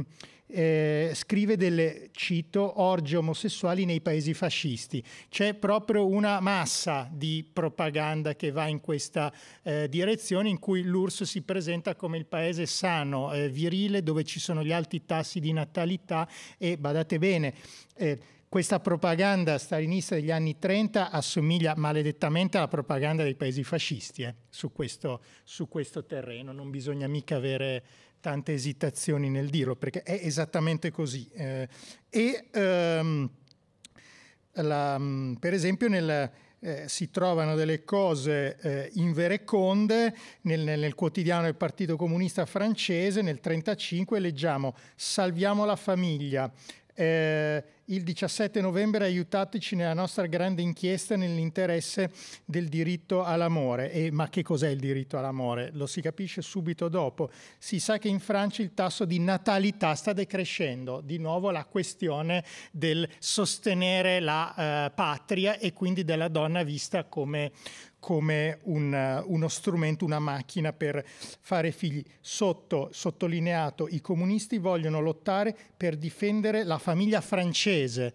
eh, scrive delle, cito, orge omosessuali nei paesi fascisti. C'è proprio una massa di propaganda che va in questa eh, direzione in cui l'URSS si presenta come il paese sano, eh, virile, dove ci sono gli alti tassi di natalità e, badate bene, eh, questa propaganda stalinista degli anni 30 assomiglia maledettamente alla propaganda dei paesi fascisti eh, su, questo, su questo terreno, non bisogna mica avere tante esitazioni nel dirlo, perché è esattamente così. Eh, e ehm, la, mm, per esempio nel, eh, si trovano delle cose eh, invereconde nel, nel, quotidiano del Partito Comunista francese, nel 1935 leggiamo Salviamo la famiglia. Eh, il 17 novembre aiutateci nella nostra grande inchiesta nell'interesse del diritto all'amore. E, ma che cos'è il diritto all'amore? Lo si capisce subito dopo. Si sa che in Francia il tasso di natalità sta decrescendo, di nuovo la questione del sostenere la eh, patria e quindi della donna vista come, come un, eh, uno strumento, una macchina per fare figli. Sotto, sottolineato, i comunisti vogliono lottare per difendere la famiglia francese inglese.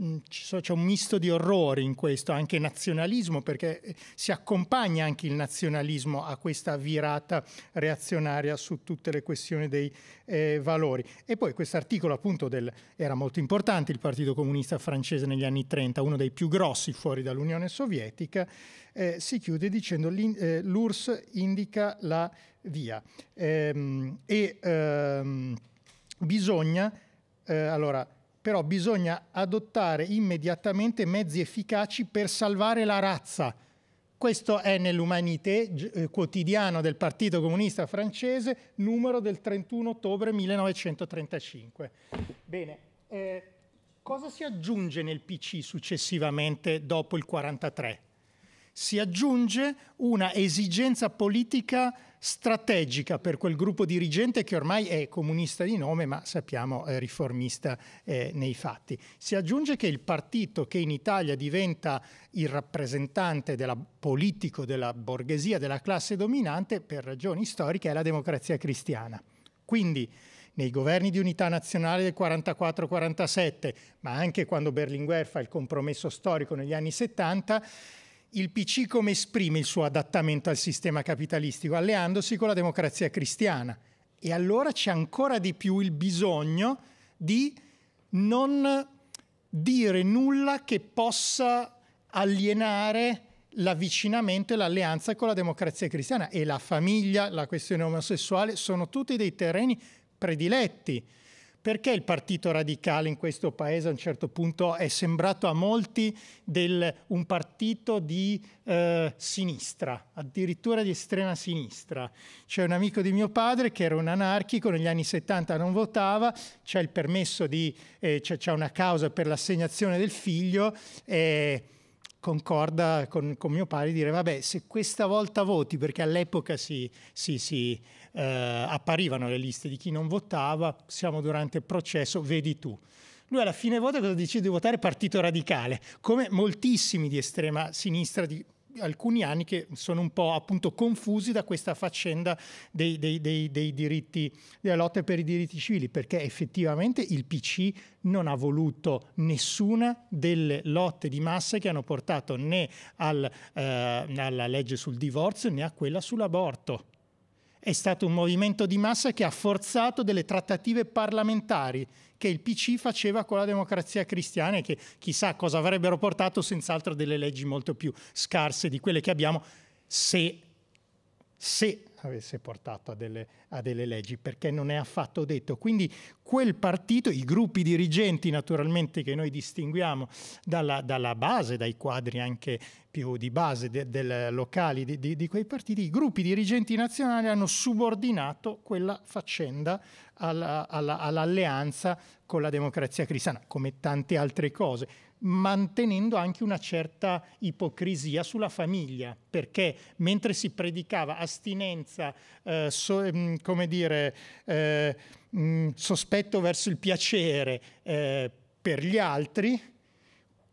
Mm, c'è un misto di orrori in questo, anche nazionalismo, perché eh, si accompagna anche il nazionalismo a questa virata reazionaria su tutte le questioni dei eh, valori. E poi questo articolo appunto del, era molto importante, il Partito Comunista francese negli anni 30, uno dei più grossi fuori dall'Unione Sovietica, eh, si chiude dicendo eh, l'URSS indica la via. Ehm, e ehm, bisogna, eh, allora, però bisogna adottare immediatamente mezzi efficaci per salvare la razza. Questo è nell'Humanité eh, quotidiano del Partito Comunista Francese, numero del 31 ottobre 1935. Bene, eh, cosa si aggiunge nel PC successivamente dopo il 1943? si aggiunge una esigenza politica strategica per quel gruppo dirigente che ormai è comunista di nome ma sappiamo è eh, riformista eh, nei fatti. Si aggiunge che il partito che in Italia diventa il rappresentante della, politico della borghesia, della classe dominante, per ragioni storiche è la democrazia cristiana. Quindi nei governi di unità nazionale del 44-47, ma anche quando Berlinguer fa il compromesso storico negli anni 70, il PC come esprime il suo adattamento al sistema capitalistico, alleandosi con la democrazia cristiana. E allora c'è ancora di più il bisogno di non dire nulla che possa alienare l'avvicinamento e l'alleanza con la democrazia cristiana e la famiglia, la questione omosessuale sono tutti dei terreni prediletti perché il partito radicale in questo paese a un certo punto è sembrato a molti del, un partito di eh, sinistra, addirittura di estrema sinistra? C'è un amico di mio padre che era un anarchico, negli anni 70 non votava, c'è il permesso di, eh, c'è, una causa per l'assegnazione del figlio. Eh, concorda con, con, mio padre dire vabbè se questa volta voti perché all'epoca si, si, si eh, apparivano le liste di chi non votava siamo durante il processo vedi tu lui alla fine vota cosa decide di votare partito radicale come moltissimi di estrema sinistra di alcuni anni che sono un po' appunto confusi da questa faccenda dei, dei, dei, dei diritti, della lotta per i diritti civili, perché effettivamente il PC non ha voluto nessuna delle lotte di massa che hanno portato né al, eh, alla legge sul divorzio né a quella sull'aborto è stato un movimento di massa che ha forzato delle trattative parlamentari che il PC faceva con la democrazia cristiana e che chissà cosa avrebbero portato senz'altro delle leggi molto più scarse di quelle che abbiamo se, se avesse portato a delle, a delle leggi, perché non è affatto detto. Quindi quel partito, i gruppi dirigenti naturalmente che noi distinguiamo dalla, dalla base, dai quadri anche più di base de, del, locali di, di, di quei partiti, i gruppi dirigenti nazionali hanno subordinato quella faccenda alla, alla, all'alleanza con la democrazia cristiana, come tante altre cose mantenendo anche una certa ipocrisia sulla famiglia, perché mentre si predicava astinenza, eh, so, mm, come dire, eh, mh, mm, sospetto verso il piacere eh, per gli altri,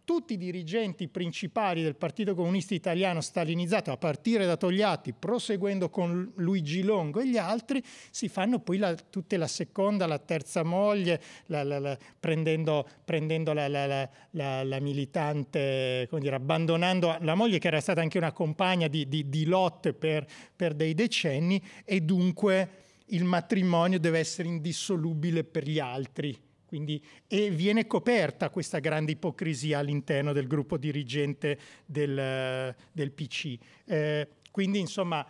tutti i dirigenti principali del Partito Comunista Italiano stalinizzato, a partire da Togliatti, proseguendo con Luigi Longo e gli altri, si fanno poi la, tutte la seconda, la terza moglie, la, la, prendendo, prendendo la, militante, dire, abbandonando la moglie che era stata anche una compagna di, di, di lotte per, per dei decenni e dunque il matrimonio deve essere indissolubile per gli altri quindi, e viene coperta questa grande ipocrisia all'interno del gruppo dirigente del, del PC. Eh, quindi, insomma,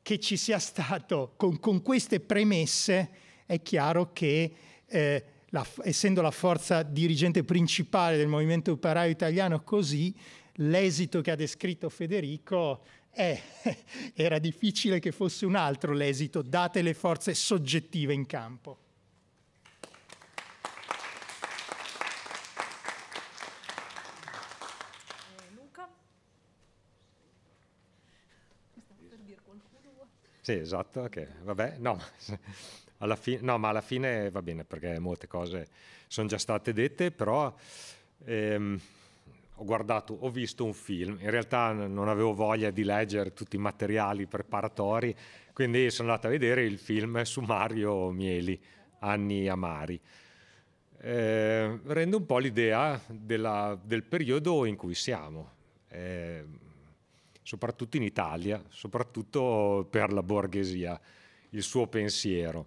che ci sia stato con, con queste premesse, è chiaro che eh, la, essendo la forza dirigente principale del movimento operaio italiano così, l'esito che ha descritto Federico eh, era difficile che fosse un altro l'esito, date le forze soggettive in campo. Sì, esatto, okay. vabbè, no, alla fine, no, ma alla fine va bene perché molte cose sono già state dette, però ehm, ho guardato, ho visto un film, in realtà non avevo voglia di leggere tutti i materiali preparatori, quindi sono andato a vedere il film su Mario Mieli, Anni Amari. Eh, rende un po' l'idea della, del periodo in cui siamo. Eh, soprattutto in Italia, soprattutto per la borghesia, il suo pensiero,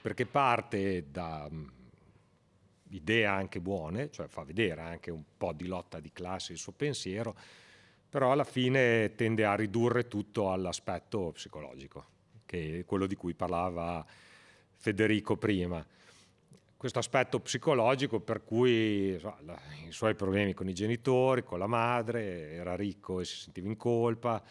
perché parte da mm, idee anche buone, cioè fa vedere anche un po' di lotta di classe il suo pensiero, però alla fine tende a ridurre tutto all'aspetto psicologico, che è quello di cui parlava Federico prima questo aspetto psicologico per cui so, la, i suoi problemi con i genitori, con la madre, era ricco e si sentiva in colpa,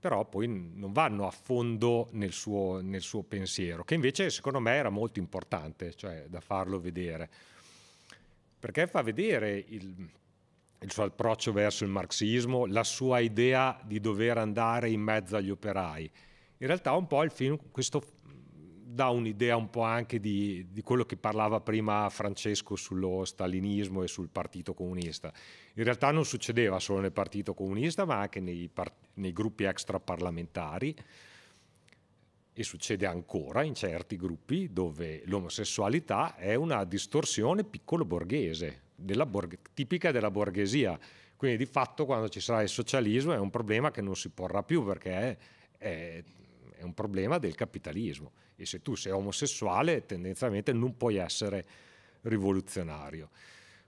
però poi non vanno a fondo nel suo, nel suo pensiero, che invece secondo me era molto importante, cioè da farlo vedere, perché fa vedere il, il suo approccio verso il marxismo, la sua idea di dover andare in mezzo agli operai. In realtà un po' il film, questo dà un'idea un po' anche di, di, quello che parlava prima Francesco sullo stalinismo e sul Partito Comunista. In realtà non succedeva solo nel Partito Comunista, ma anche nei, nei gruppi extraparlamentari e succede ancora in certi gruppi dove l'omosessualità è una distorsione piccolo borghese, della borg- tipica della borghesia. Quindi di fatto quando ci sarà il socialismo è un problema che non si porrà più perché è, è è un problema del capitalismo e se tu sei omosessuale tendenzialmente non puoi essere rivoluzionario.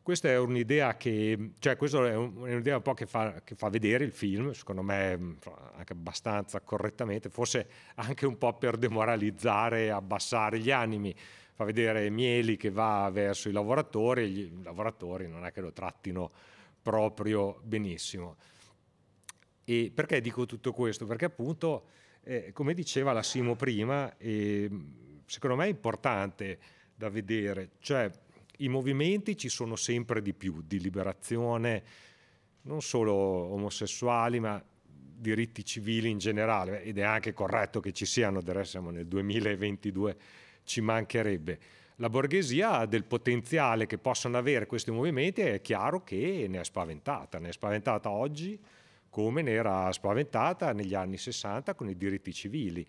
Questa è un'idea che, cioè questa è un'idea un po' che fa, che fa vedere il film, secondo me anche abbastanza correttamente, forse anche un po' per demoralizzare, e abbassare gli animi, fa vedere Mieli che va verso i lavoratori, i lavoratori non è che lo trattino proprio benissimo. E perché dico tutto questo? Perché appunto eh, come diceva la Simo prima, eh, secondo me è importante da vedere, cioè i movimenti ci sono sempre di più di liberazione, non solo omosessuali, ma diritti civili in generale, ed è anche corretto che ci siano, adesso siamo nel 2022, ci mancherebbe. La borghesia del potenziale che possono avere questi movimenti è chiaro che ne è spaventata, ne è spaventata oggi, come ne era spaventata negli anni 60 con i diritti civili.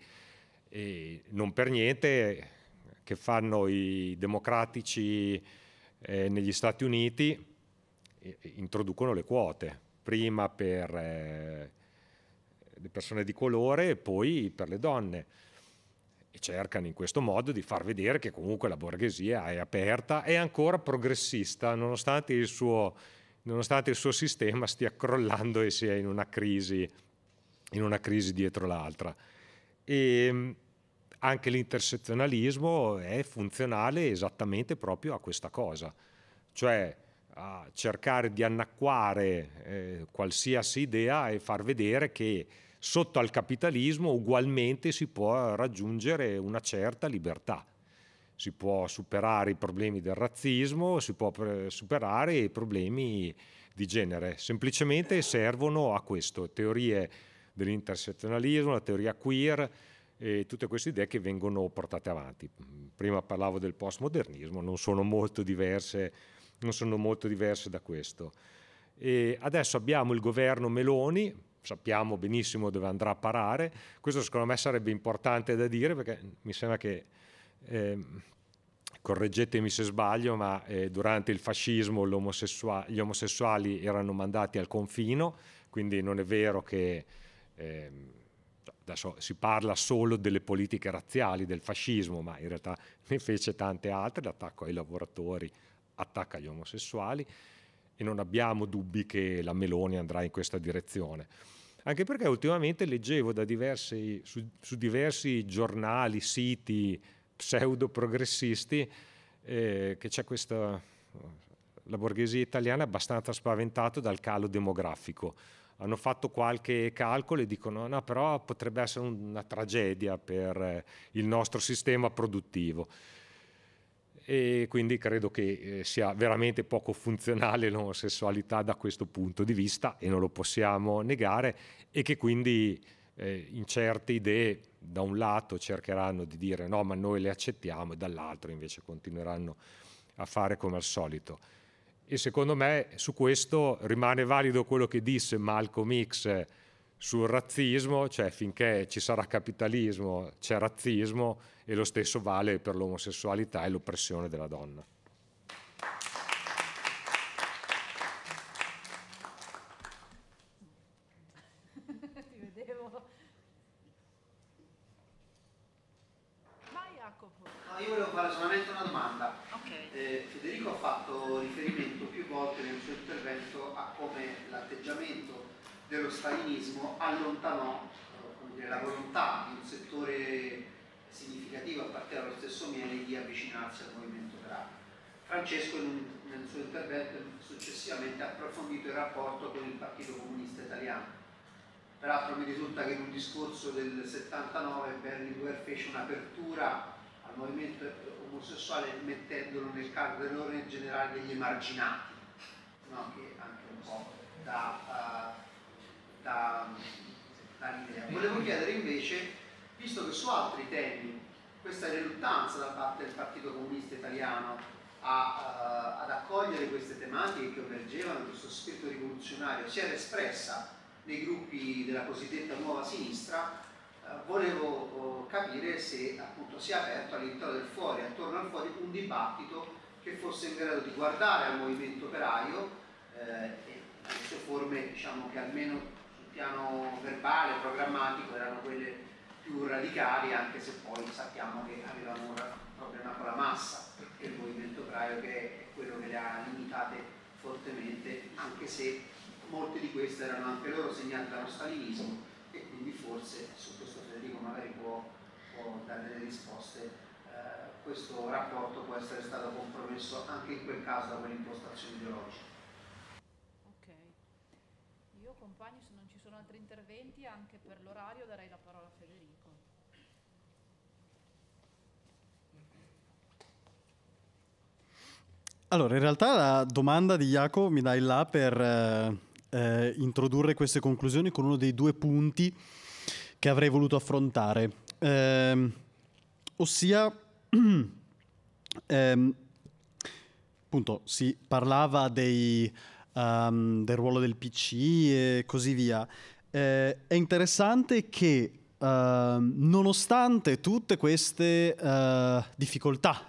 E non per niente che fanno i democratici eh, negli Stati Uniti introducono le quote, prima per eh, le persone di colore e poi per le donne e cercano in questo modo di far vedere che comunque la borghesia è aperta è ancora progressista, nonostante il suo nonostante il suo sistema stia crollando e sia in una crisi, in una crisi dietro l'altra. E ehm, anche l'intersezionalismo è funzionale esattamente proprio a questa cosa, cioè a cercare di annacquare eh, qualsiasi idea e far vedere che sotto al capitalismo ugualmente si può raggiungere una certa libertà si può superare i problemi del razzismo, si può superare i problemi di genere. Semplicemente servono a questo, teorie dell'intersezionalismo, la teoria queer e tutte queste idee che vengono portate avanti. Prima parlavo del postmodernismo, non sono molto diverse, sono molto diverse da questo. E adesso abbiamo il governo Meloni, sappiamo benissimo dove andrà a parare, questo secondo me sarebbe importante da dire perché mi sembra che Ehm, correggetemi se sbaglio, ma eh, durante il fascismo gli omosessuali erano mandati al confino, quindi non è vero che eh, adesso si parla solo delle politiche razziali del fascismo, ma in realtà ne fece tante altre, l'attacco ai lavoratori attacca agli omosessuali e non abbiamo dubbi che la Meloni andrà in questa direzione. Anche perché ultimamente leggevo diversi, su, su diversi giornali, siti, pseudo progressisti, eh, che c'è questa, la borghesia italiana è abbastanza spaventata dal calo demografico. Hanno fatto qualche calcolo e dicono no, però potrebbe essere una tragedia per eh, il nostro sistema produttivo. E quindi credo che eh, sia veramente poco funzionale l'omosessualità da questo punto di vista e non lo possiamo negare e che quindi eh, in certe idee da un lato cercheranno di dire no ma noi le accettiamo e dall'altro invece continueranno a fare come al solito. E secondo me su questo rimane valido quello che disse Malcolm X sul razzismo, cioè finché ci sarà capitalismo c'è razzismo e lo stesso vale per l'omosessualità e l'oppressione della donna. volevo fare solamente una domanda. Okay. Eh, Federico ha fatto riferimento più volte nel suo intervento a come l'atteggiamento dello stalinismo allontanò dire, la volontà di un settore significativo a partire dallo stesso Miele di avvicinarsi al movimento operaio. Francesco nel suo intervento successivamente ha approfondito il rapporto con il Partito Comunista Italiano. Peraltro mi risulta che in un discorso del 79 Berlinguer fece un'apertura movimento omosessuale mettendolo nel calderone generale degli emarginati, no? che anche un po' da, uh, da, dall'idea. Volevo chiedere invece, visto che su altri temi questa riluttanza da parte del Partito Comunista Italiano a, uh, ad accogliere queste tematiche che emergevano, questo spirito rivoluzionario, si era espressa nei gruppi della cosiddetta nuova sinistra, eh, volevo eh, capire se appunto si è aperto all'interno del fuori, attorno al fuori, un dibattito che fosse in grado di guardare al movimento operaio eh, e le sue forme diciamo che almeno sul piano verbale, programmatico erano quelle più radicali anche se poi sappiamo che avevano un problema con la massa e il movimento operaio che è quello che le ha limitate fortemente anche se molte di queste erano anche loro segnate dallo stalinismo e quindi forse su magari può, può dare delle risposte, eh, questo rapporto può essere stato compromesso anche in quel caso da quell'impostazione ideologica. Ok, io compagni se non ci sono altri interventi anche per l'orario darei la parola a Federico. Allora, in realtà la domanda di Iaco mi dai là per eh, eh, introdurre queste conclusioni con uno dei due punti che avrei voluto affrontare. Eh, ossia, ehm, appunto, si parlava dei, um, del ruolo del PC e così via. Eh, è interessante che uh, nonostante tutte queste uh, difficoltà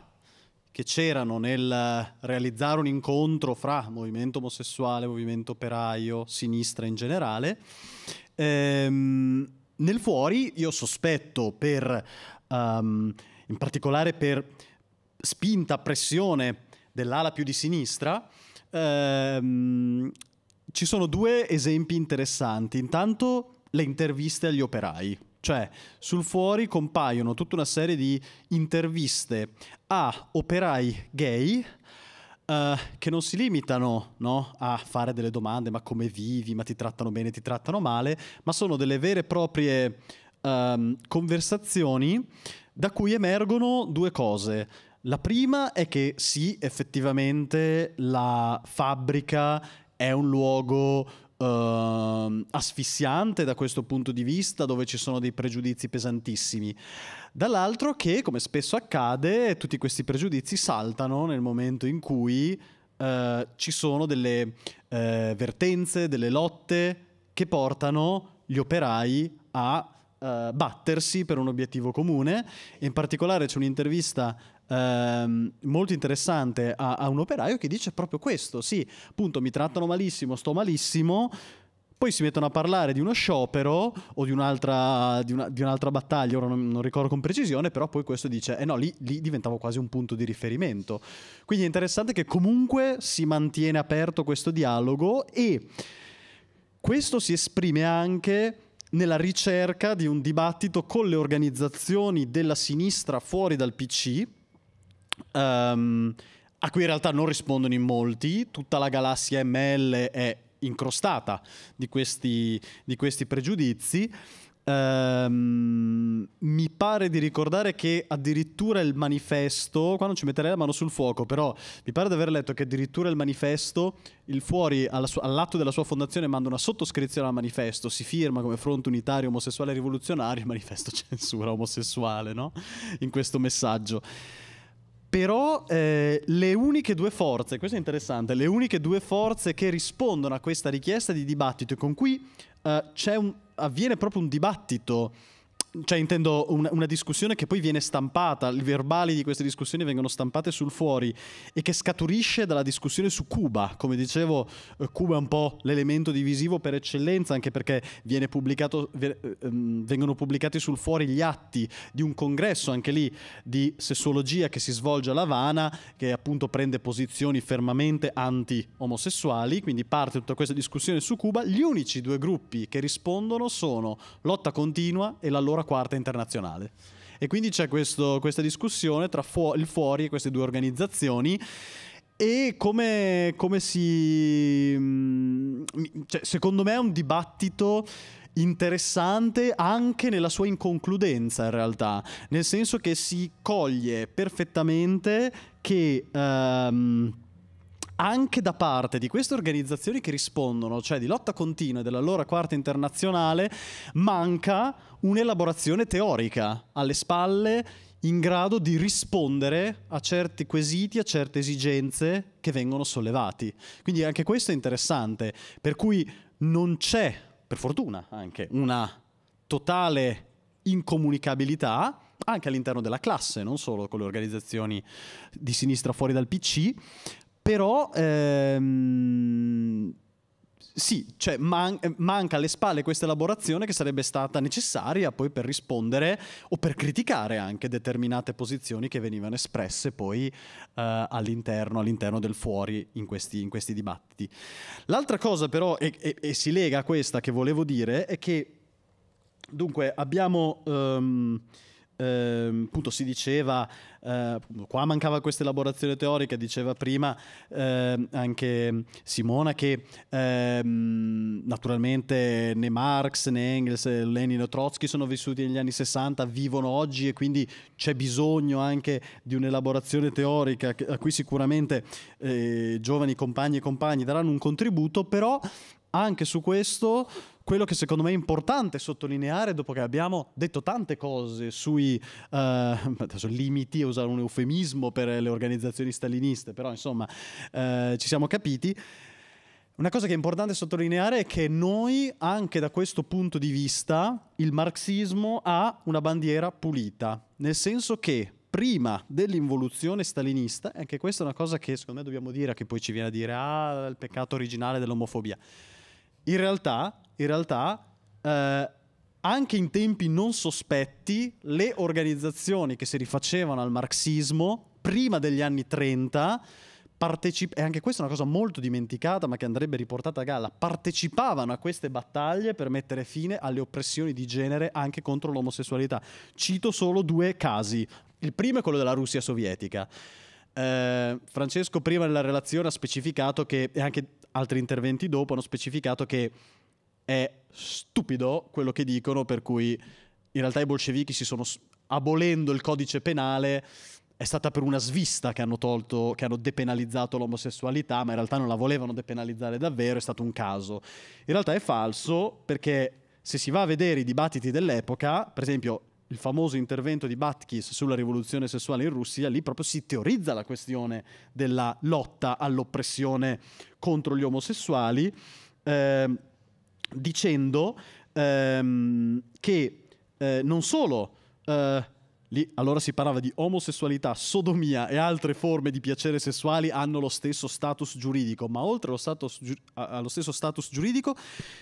che c'erano nel realizzare un incontro fra movimento omosessuale, movimento operaio, sinistra in generale, ehm, nel fuori io sospetto per, um, in particolare per spinta, pressione dell'ala più di sinistra, um, ci sono due esempi interessanti. Intanto le interviste agli operai. Cioè, sul fuori compaiono tutta una serie di interviste a operai gay eh, che non si limitano no, a fare delle domande, ma come vivi, ma ti trattano bene, ti trattano male, ma sono delle vere e proprie um, conversazioni da cui emergono due cose. La prima è che sì, effettivamente la fabbrica è un luogo uh, asfissiante da questo punto di vista, dove ci sono dei pregiudizi pesantissimi dall'altro che, come spesso accade, tutti questi pregiudizi saltano nel momento in cui eh, ci sono delle eh, vertenze, delle lotte che portano gli operai a eh, battersi per un obiettivo comune. In particolare c'è un'intervista ehm, molto interessante a, a un operaio che dice proprio questo, sì, appunto mi trattano malissimo, sto malissimo poi si mettono a parlare di uno sciopero o di un'altra, di una, di un'altra battaglia, ora non, non, ricordo con precisione, però poi questo dice, eh no, lì, lì, diventavo quasi un punto di riferimento. Quindi è interessante che comunque si mantiene aperto questo dialogo e questo si esprime anche nella ricerca di un dibattito con le organizzazioni della sinistra fuori dal PC. Um, ehm, a cui in realtà non rispondono in molti, tutta la galassia ML è incrostata di questi, di questi pregiudizi. Um, mi pare di ricordare che addirittura il manifesto, qua non ci metterei la mano sul fuoco, però mi pare di aver letto che addirittura il manifesto, il fuori sua, all'atto della sua fondazione manda una sottoscrizione al manifesto, si firma come fronte unitario omosessuale rivoluzionario, il manifesto censura omosessuale, no? In questo messaggio. Però eh, le uniche due forze, questo è interessante, le uniche due forze che rispondono a questa richiesta di dibattito e con cui eh, un, avviene proprio un dibattito cioè intendo una, una, discussione che poi viene stampata, i verbali di queste discussioni vengono stampate sul fuori e che scaturisce dalla discussione su Cuba. Come dicevo, eh, Cuba è un po' l'elemento divisivo per eccellenza, anche perché eh, ehm, vengono pubblicati sul fuori gli atti di un congresso, anche lì, di sessologia che si svolge a La Habana, che appunto prende posizioni fermamente anti-omosessuali, quindi parte tutta questa discussione su Cuba. Gli unici due gruppi che rispondono sono Lotta Continua e la loro la quarta internazionale. E quindi c'è questo, questa discussione tra fu- il fuori e queste due organizzazioni. E come, come si... Mm, cioè, secondo me è un dibattito interessante anche nella sua inconcludenza in realtà, nel senso che si coglie perfettamente che... Um, anche da parte di queste organizzazioni che rispondono, cioè di lotta continua e della loro quarta internazionale, manca un'elaborazione teorica alle spalle in grado di rispondere a certi quesiti, a certe esigenze che vengono sollevati. Quindi anche questo è interessante, per cui non c'è, per fortuna anche, una totale incomunicabilità anche all'interno della classe, non solo con le organizzazioni di sinistra fuori dal PC, però ehm, sì, cioè man- manca alle spalle questa elaborazione che sarebbe stata necessaria poi per rispondere o per criticare anche determinate posizioni che venivano espresse poi eh, all'interno, all'interno, del fuori in questi, in questi, dibattiti. L'altra cosa però, e, e, e, si lega a questa che volevo dire, è che dunque abbiamo... Um, ehm, appunto si diceva, eh, qua mancava questa elaborazione teorica, diceva prima eh, anche Simona che ehm, naturalmente né Marx né Engels, eh, Lenin o Trotsky sono vissuti negli anni 60, vivono oggi e quindi c'è bisogno anche di un'elaborazione teorica a cui sicuramente eh, giovani compagni e compagni daranno un contributo, però anche su questo quello che secondo me è importante sottolineare dopo che abbiamo detto tante cose sui eh, limiti, usare un eufemismo per le organizzazioni staliniste, però insomma eh, ci siamo capiti. Una cosa che è importante sottolineare è che noi, anche da questo punto di vista, il marxismo ha una bandiera pulita, nel senso che prima dell'involuzione stalinista, anche questa è una cosa che secondo me dobbiamo dire, che poi ci viene a dire, ah, il peccato originale dell'omofobia. In realtà, in realtà eh, anche in tempi non sospetti, le organizzazioni che si rifacevano al marxismo prima degli anni 30 partecip- e anche questa è una cosa molto dimenticata ma che andrebbe riportata a galla, partecipavano a queste battaglie per mettere fine alle oppressioni di genere anche contro l'omosessualità. Cito solo due casi. Il primo è quello della Russia sovietica. Eh, Francesco prima nella relazione ha specificato che, e anche altri interventi dopo hanno specificato che è stupido quello che dicono, per cui in realtà i bolscevichi si sono, abolendo il codice penale, è stata per una svista che hanno tolto, che hanno depenalizzato l'omosessualità, ma in realtà non la volevano depenalizzare davvero, è stato un caso. In realtà è falso perché se si va a vedere i dibattiti dell'epoca, per esempio il famoso intervento di Batkis sulla rivoluzione sessuale in Russia, lì proprio si teorizza la questione della lotta all'oppressione contro gli omosessuali eh, dicendo ehm, che eh, non solo... Eh, Lì, allora si parlava di omosessualità, sodomia e altre forme di piacere sessuali hanno lo stesso status giuridico, ma oltre allo, status, allo stesso status giuridico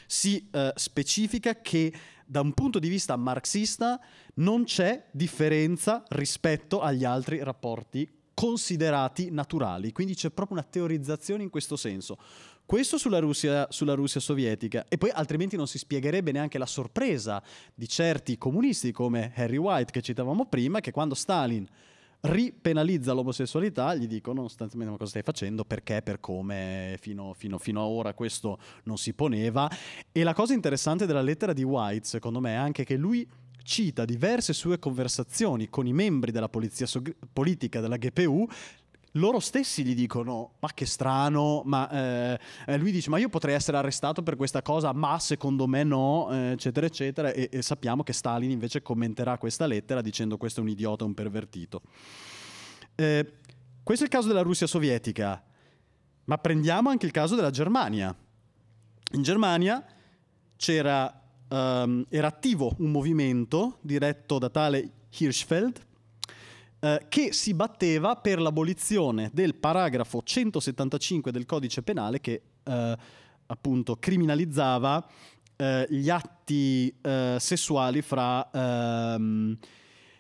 si eh, specifica che da un punto di vista marxista non c'è differenza rispetto agli altri rapporti considerati naturali, quindi c'è proprio una teorizzazione in questo senso. Questo sulla Russia, sulla Russia, sovietica. E poi altrimenti non si spiegherebbe neanche la sorpresa di certi comunisti come Harry White che citavamo prima, che quando Stalin ripenalizza l'omosessualità gli dicono sostanzialmente cosa stai facendo, perché, per come, fino, fino, fino a ora questo non si poneva. E la cosa interessante della lettera di White, secondo me, è anche che lui cita diverse sue conversazioni con i membri della polizia so- politica della GPU, loro stessi gli dicono ma che strano ma eh, lui dice ma io potrei essere arrestato per questa cosa ma secondo me no eccetera eccetera e, e, sappiamo che Stalin invece commenterà questa lettera dicendo questo è un idiota un pervertito eh, questo è il caso della Russia sovietica ma prendiamo anche il caso della Germania in Germania c'era um, era attivo un movimento diretto da tale Hirschfeld eh, che si batteva per l'abolizione del paragrafo 175 del codice penale che eh, appunto criminalizzava eh, gli atti eh, sessuali fra... Ehm,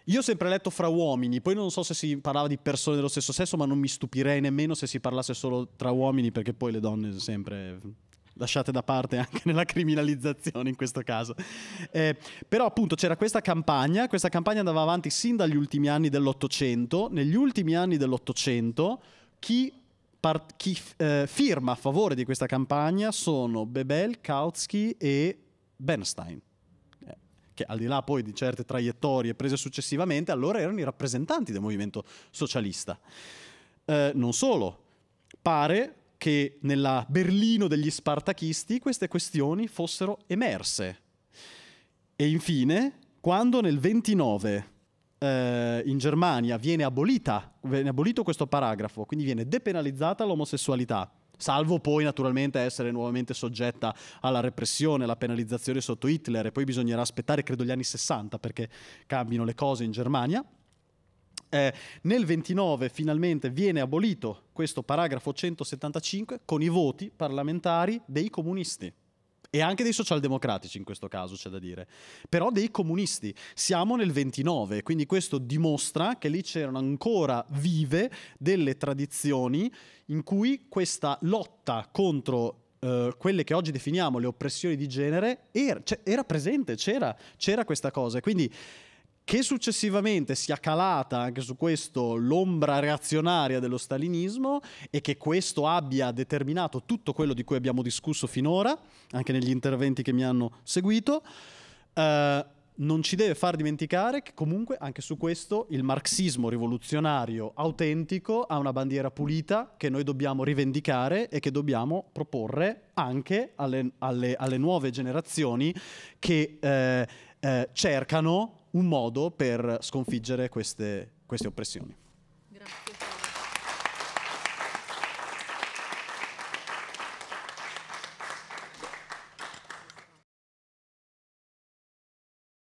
io ho sempre letto fra uomini, poi non so se si parlava di persone dello stesso sesso, ma non mi stupirei nemmeno se si parlasse solo tra uomini, perché poi le donne sempre lasciate da parte anche nella criminalizzazione in questo caso. Eh, però appunto c'era questa campagna, questa campagna andava avanti sin dagli ultimi anni dell'Ottocento, negli ultimi anni dell'Ottocento chi, part- chi eh, firma a favore di questa campagna sono Bebel, Kautsky e Bernstein eh, che al di là poi di certe traiettorie prese successivamente, allora erano i rappresentanti del movimento socialista. Eh, non solo, pare che nella Berlino degli spartachisti queste questioni fossero emerse. E infine, quando nel 29 eh, in Germania viene, abolita, viene abolito questo paragrafo, quindi viene depenalizzata l'omosessualità, salvo poi naturalmente essere nuovamente soggetta alla repressione, alla penalizzazione sotto Hitler e poi bisognerà aspettare credo gli anni 60 perché cambino le cose in Germania. Eh, nel 29 finalmente viene abolito questo paragrafo 175 con i voti parlamentari dei comunisti. E anche dei socialdemocratici in questo caso c'è da dire, però dei comunisti. Siamo nel 29, quindi questo dimostra che lì c'erano ancora vive delle tradizioni in cui questa lotta contro Uh, quelle che oggi definiamo le oppressioni di genere era, cioè, era presente, c'era, c'era questa cosa. Quindi che successivamente sia calata anche su questo l'ombra reazionaria dello stalinismo e che questo abbia determinato tutto quello di cui abbiamo discusso finora, anche negli interventi che mi hanno seguito, eh, non ci deve far dimenticare che comunque anche su questo il marxismo rivoluzionario autentico ha una bandiera pulita che noi dobbiamo rivendicare e che dobbiamo proporre anche alle, alle, alle nuove generazioni che eh, eh, cercano un modo per sconfiggere queste, queste oppressioni.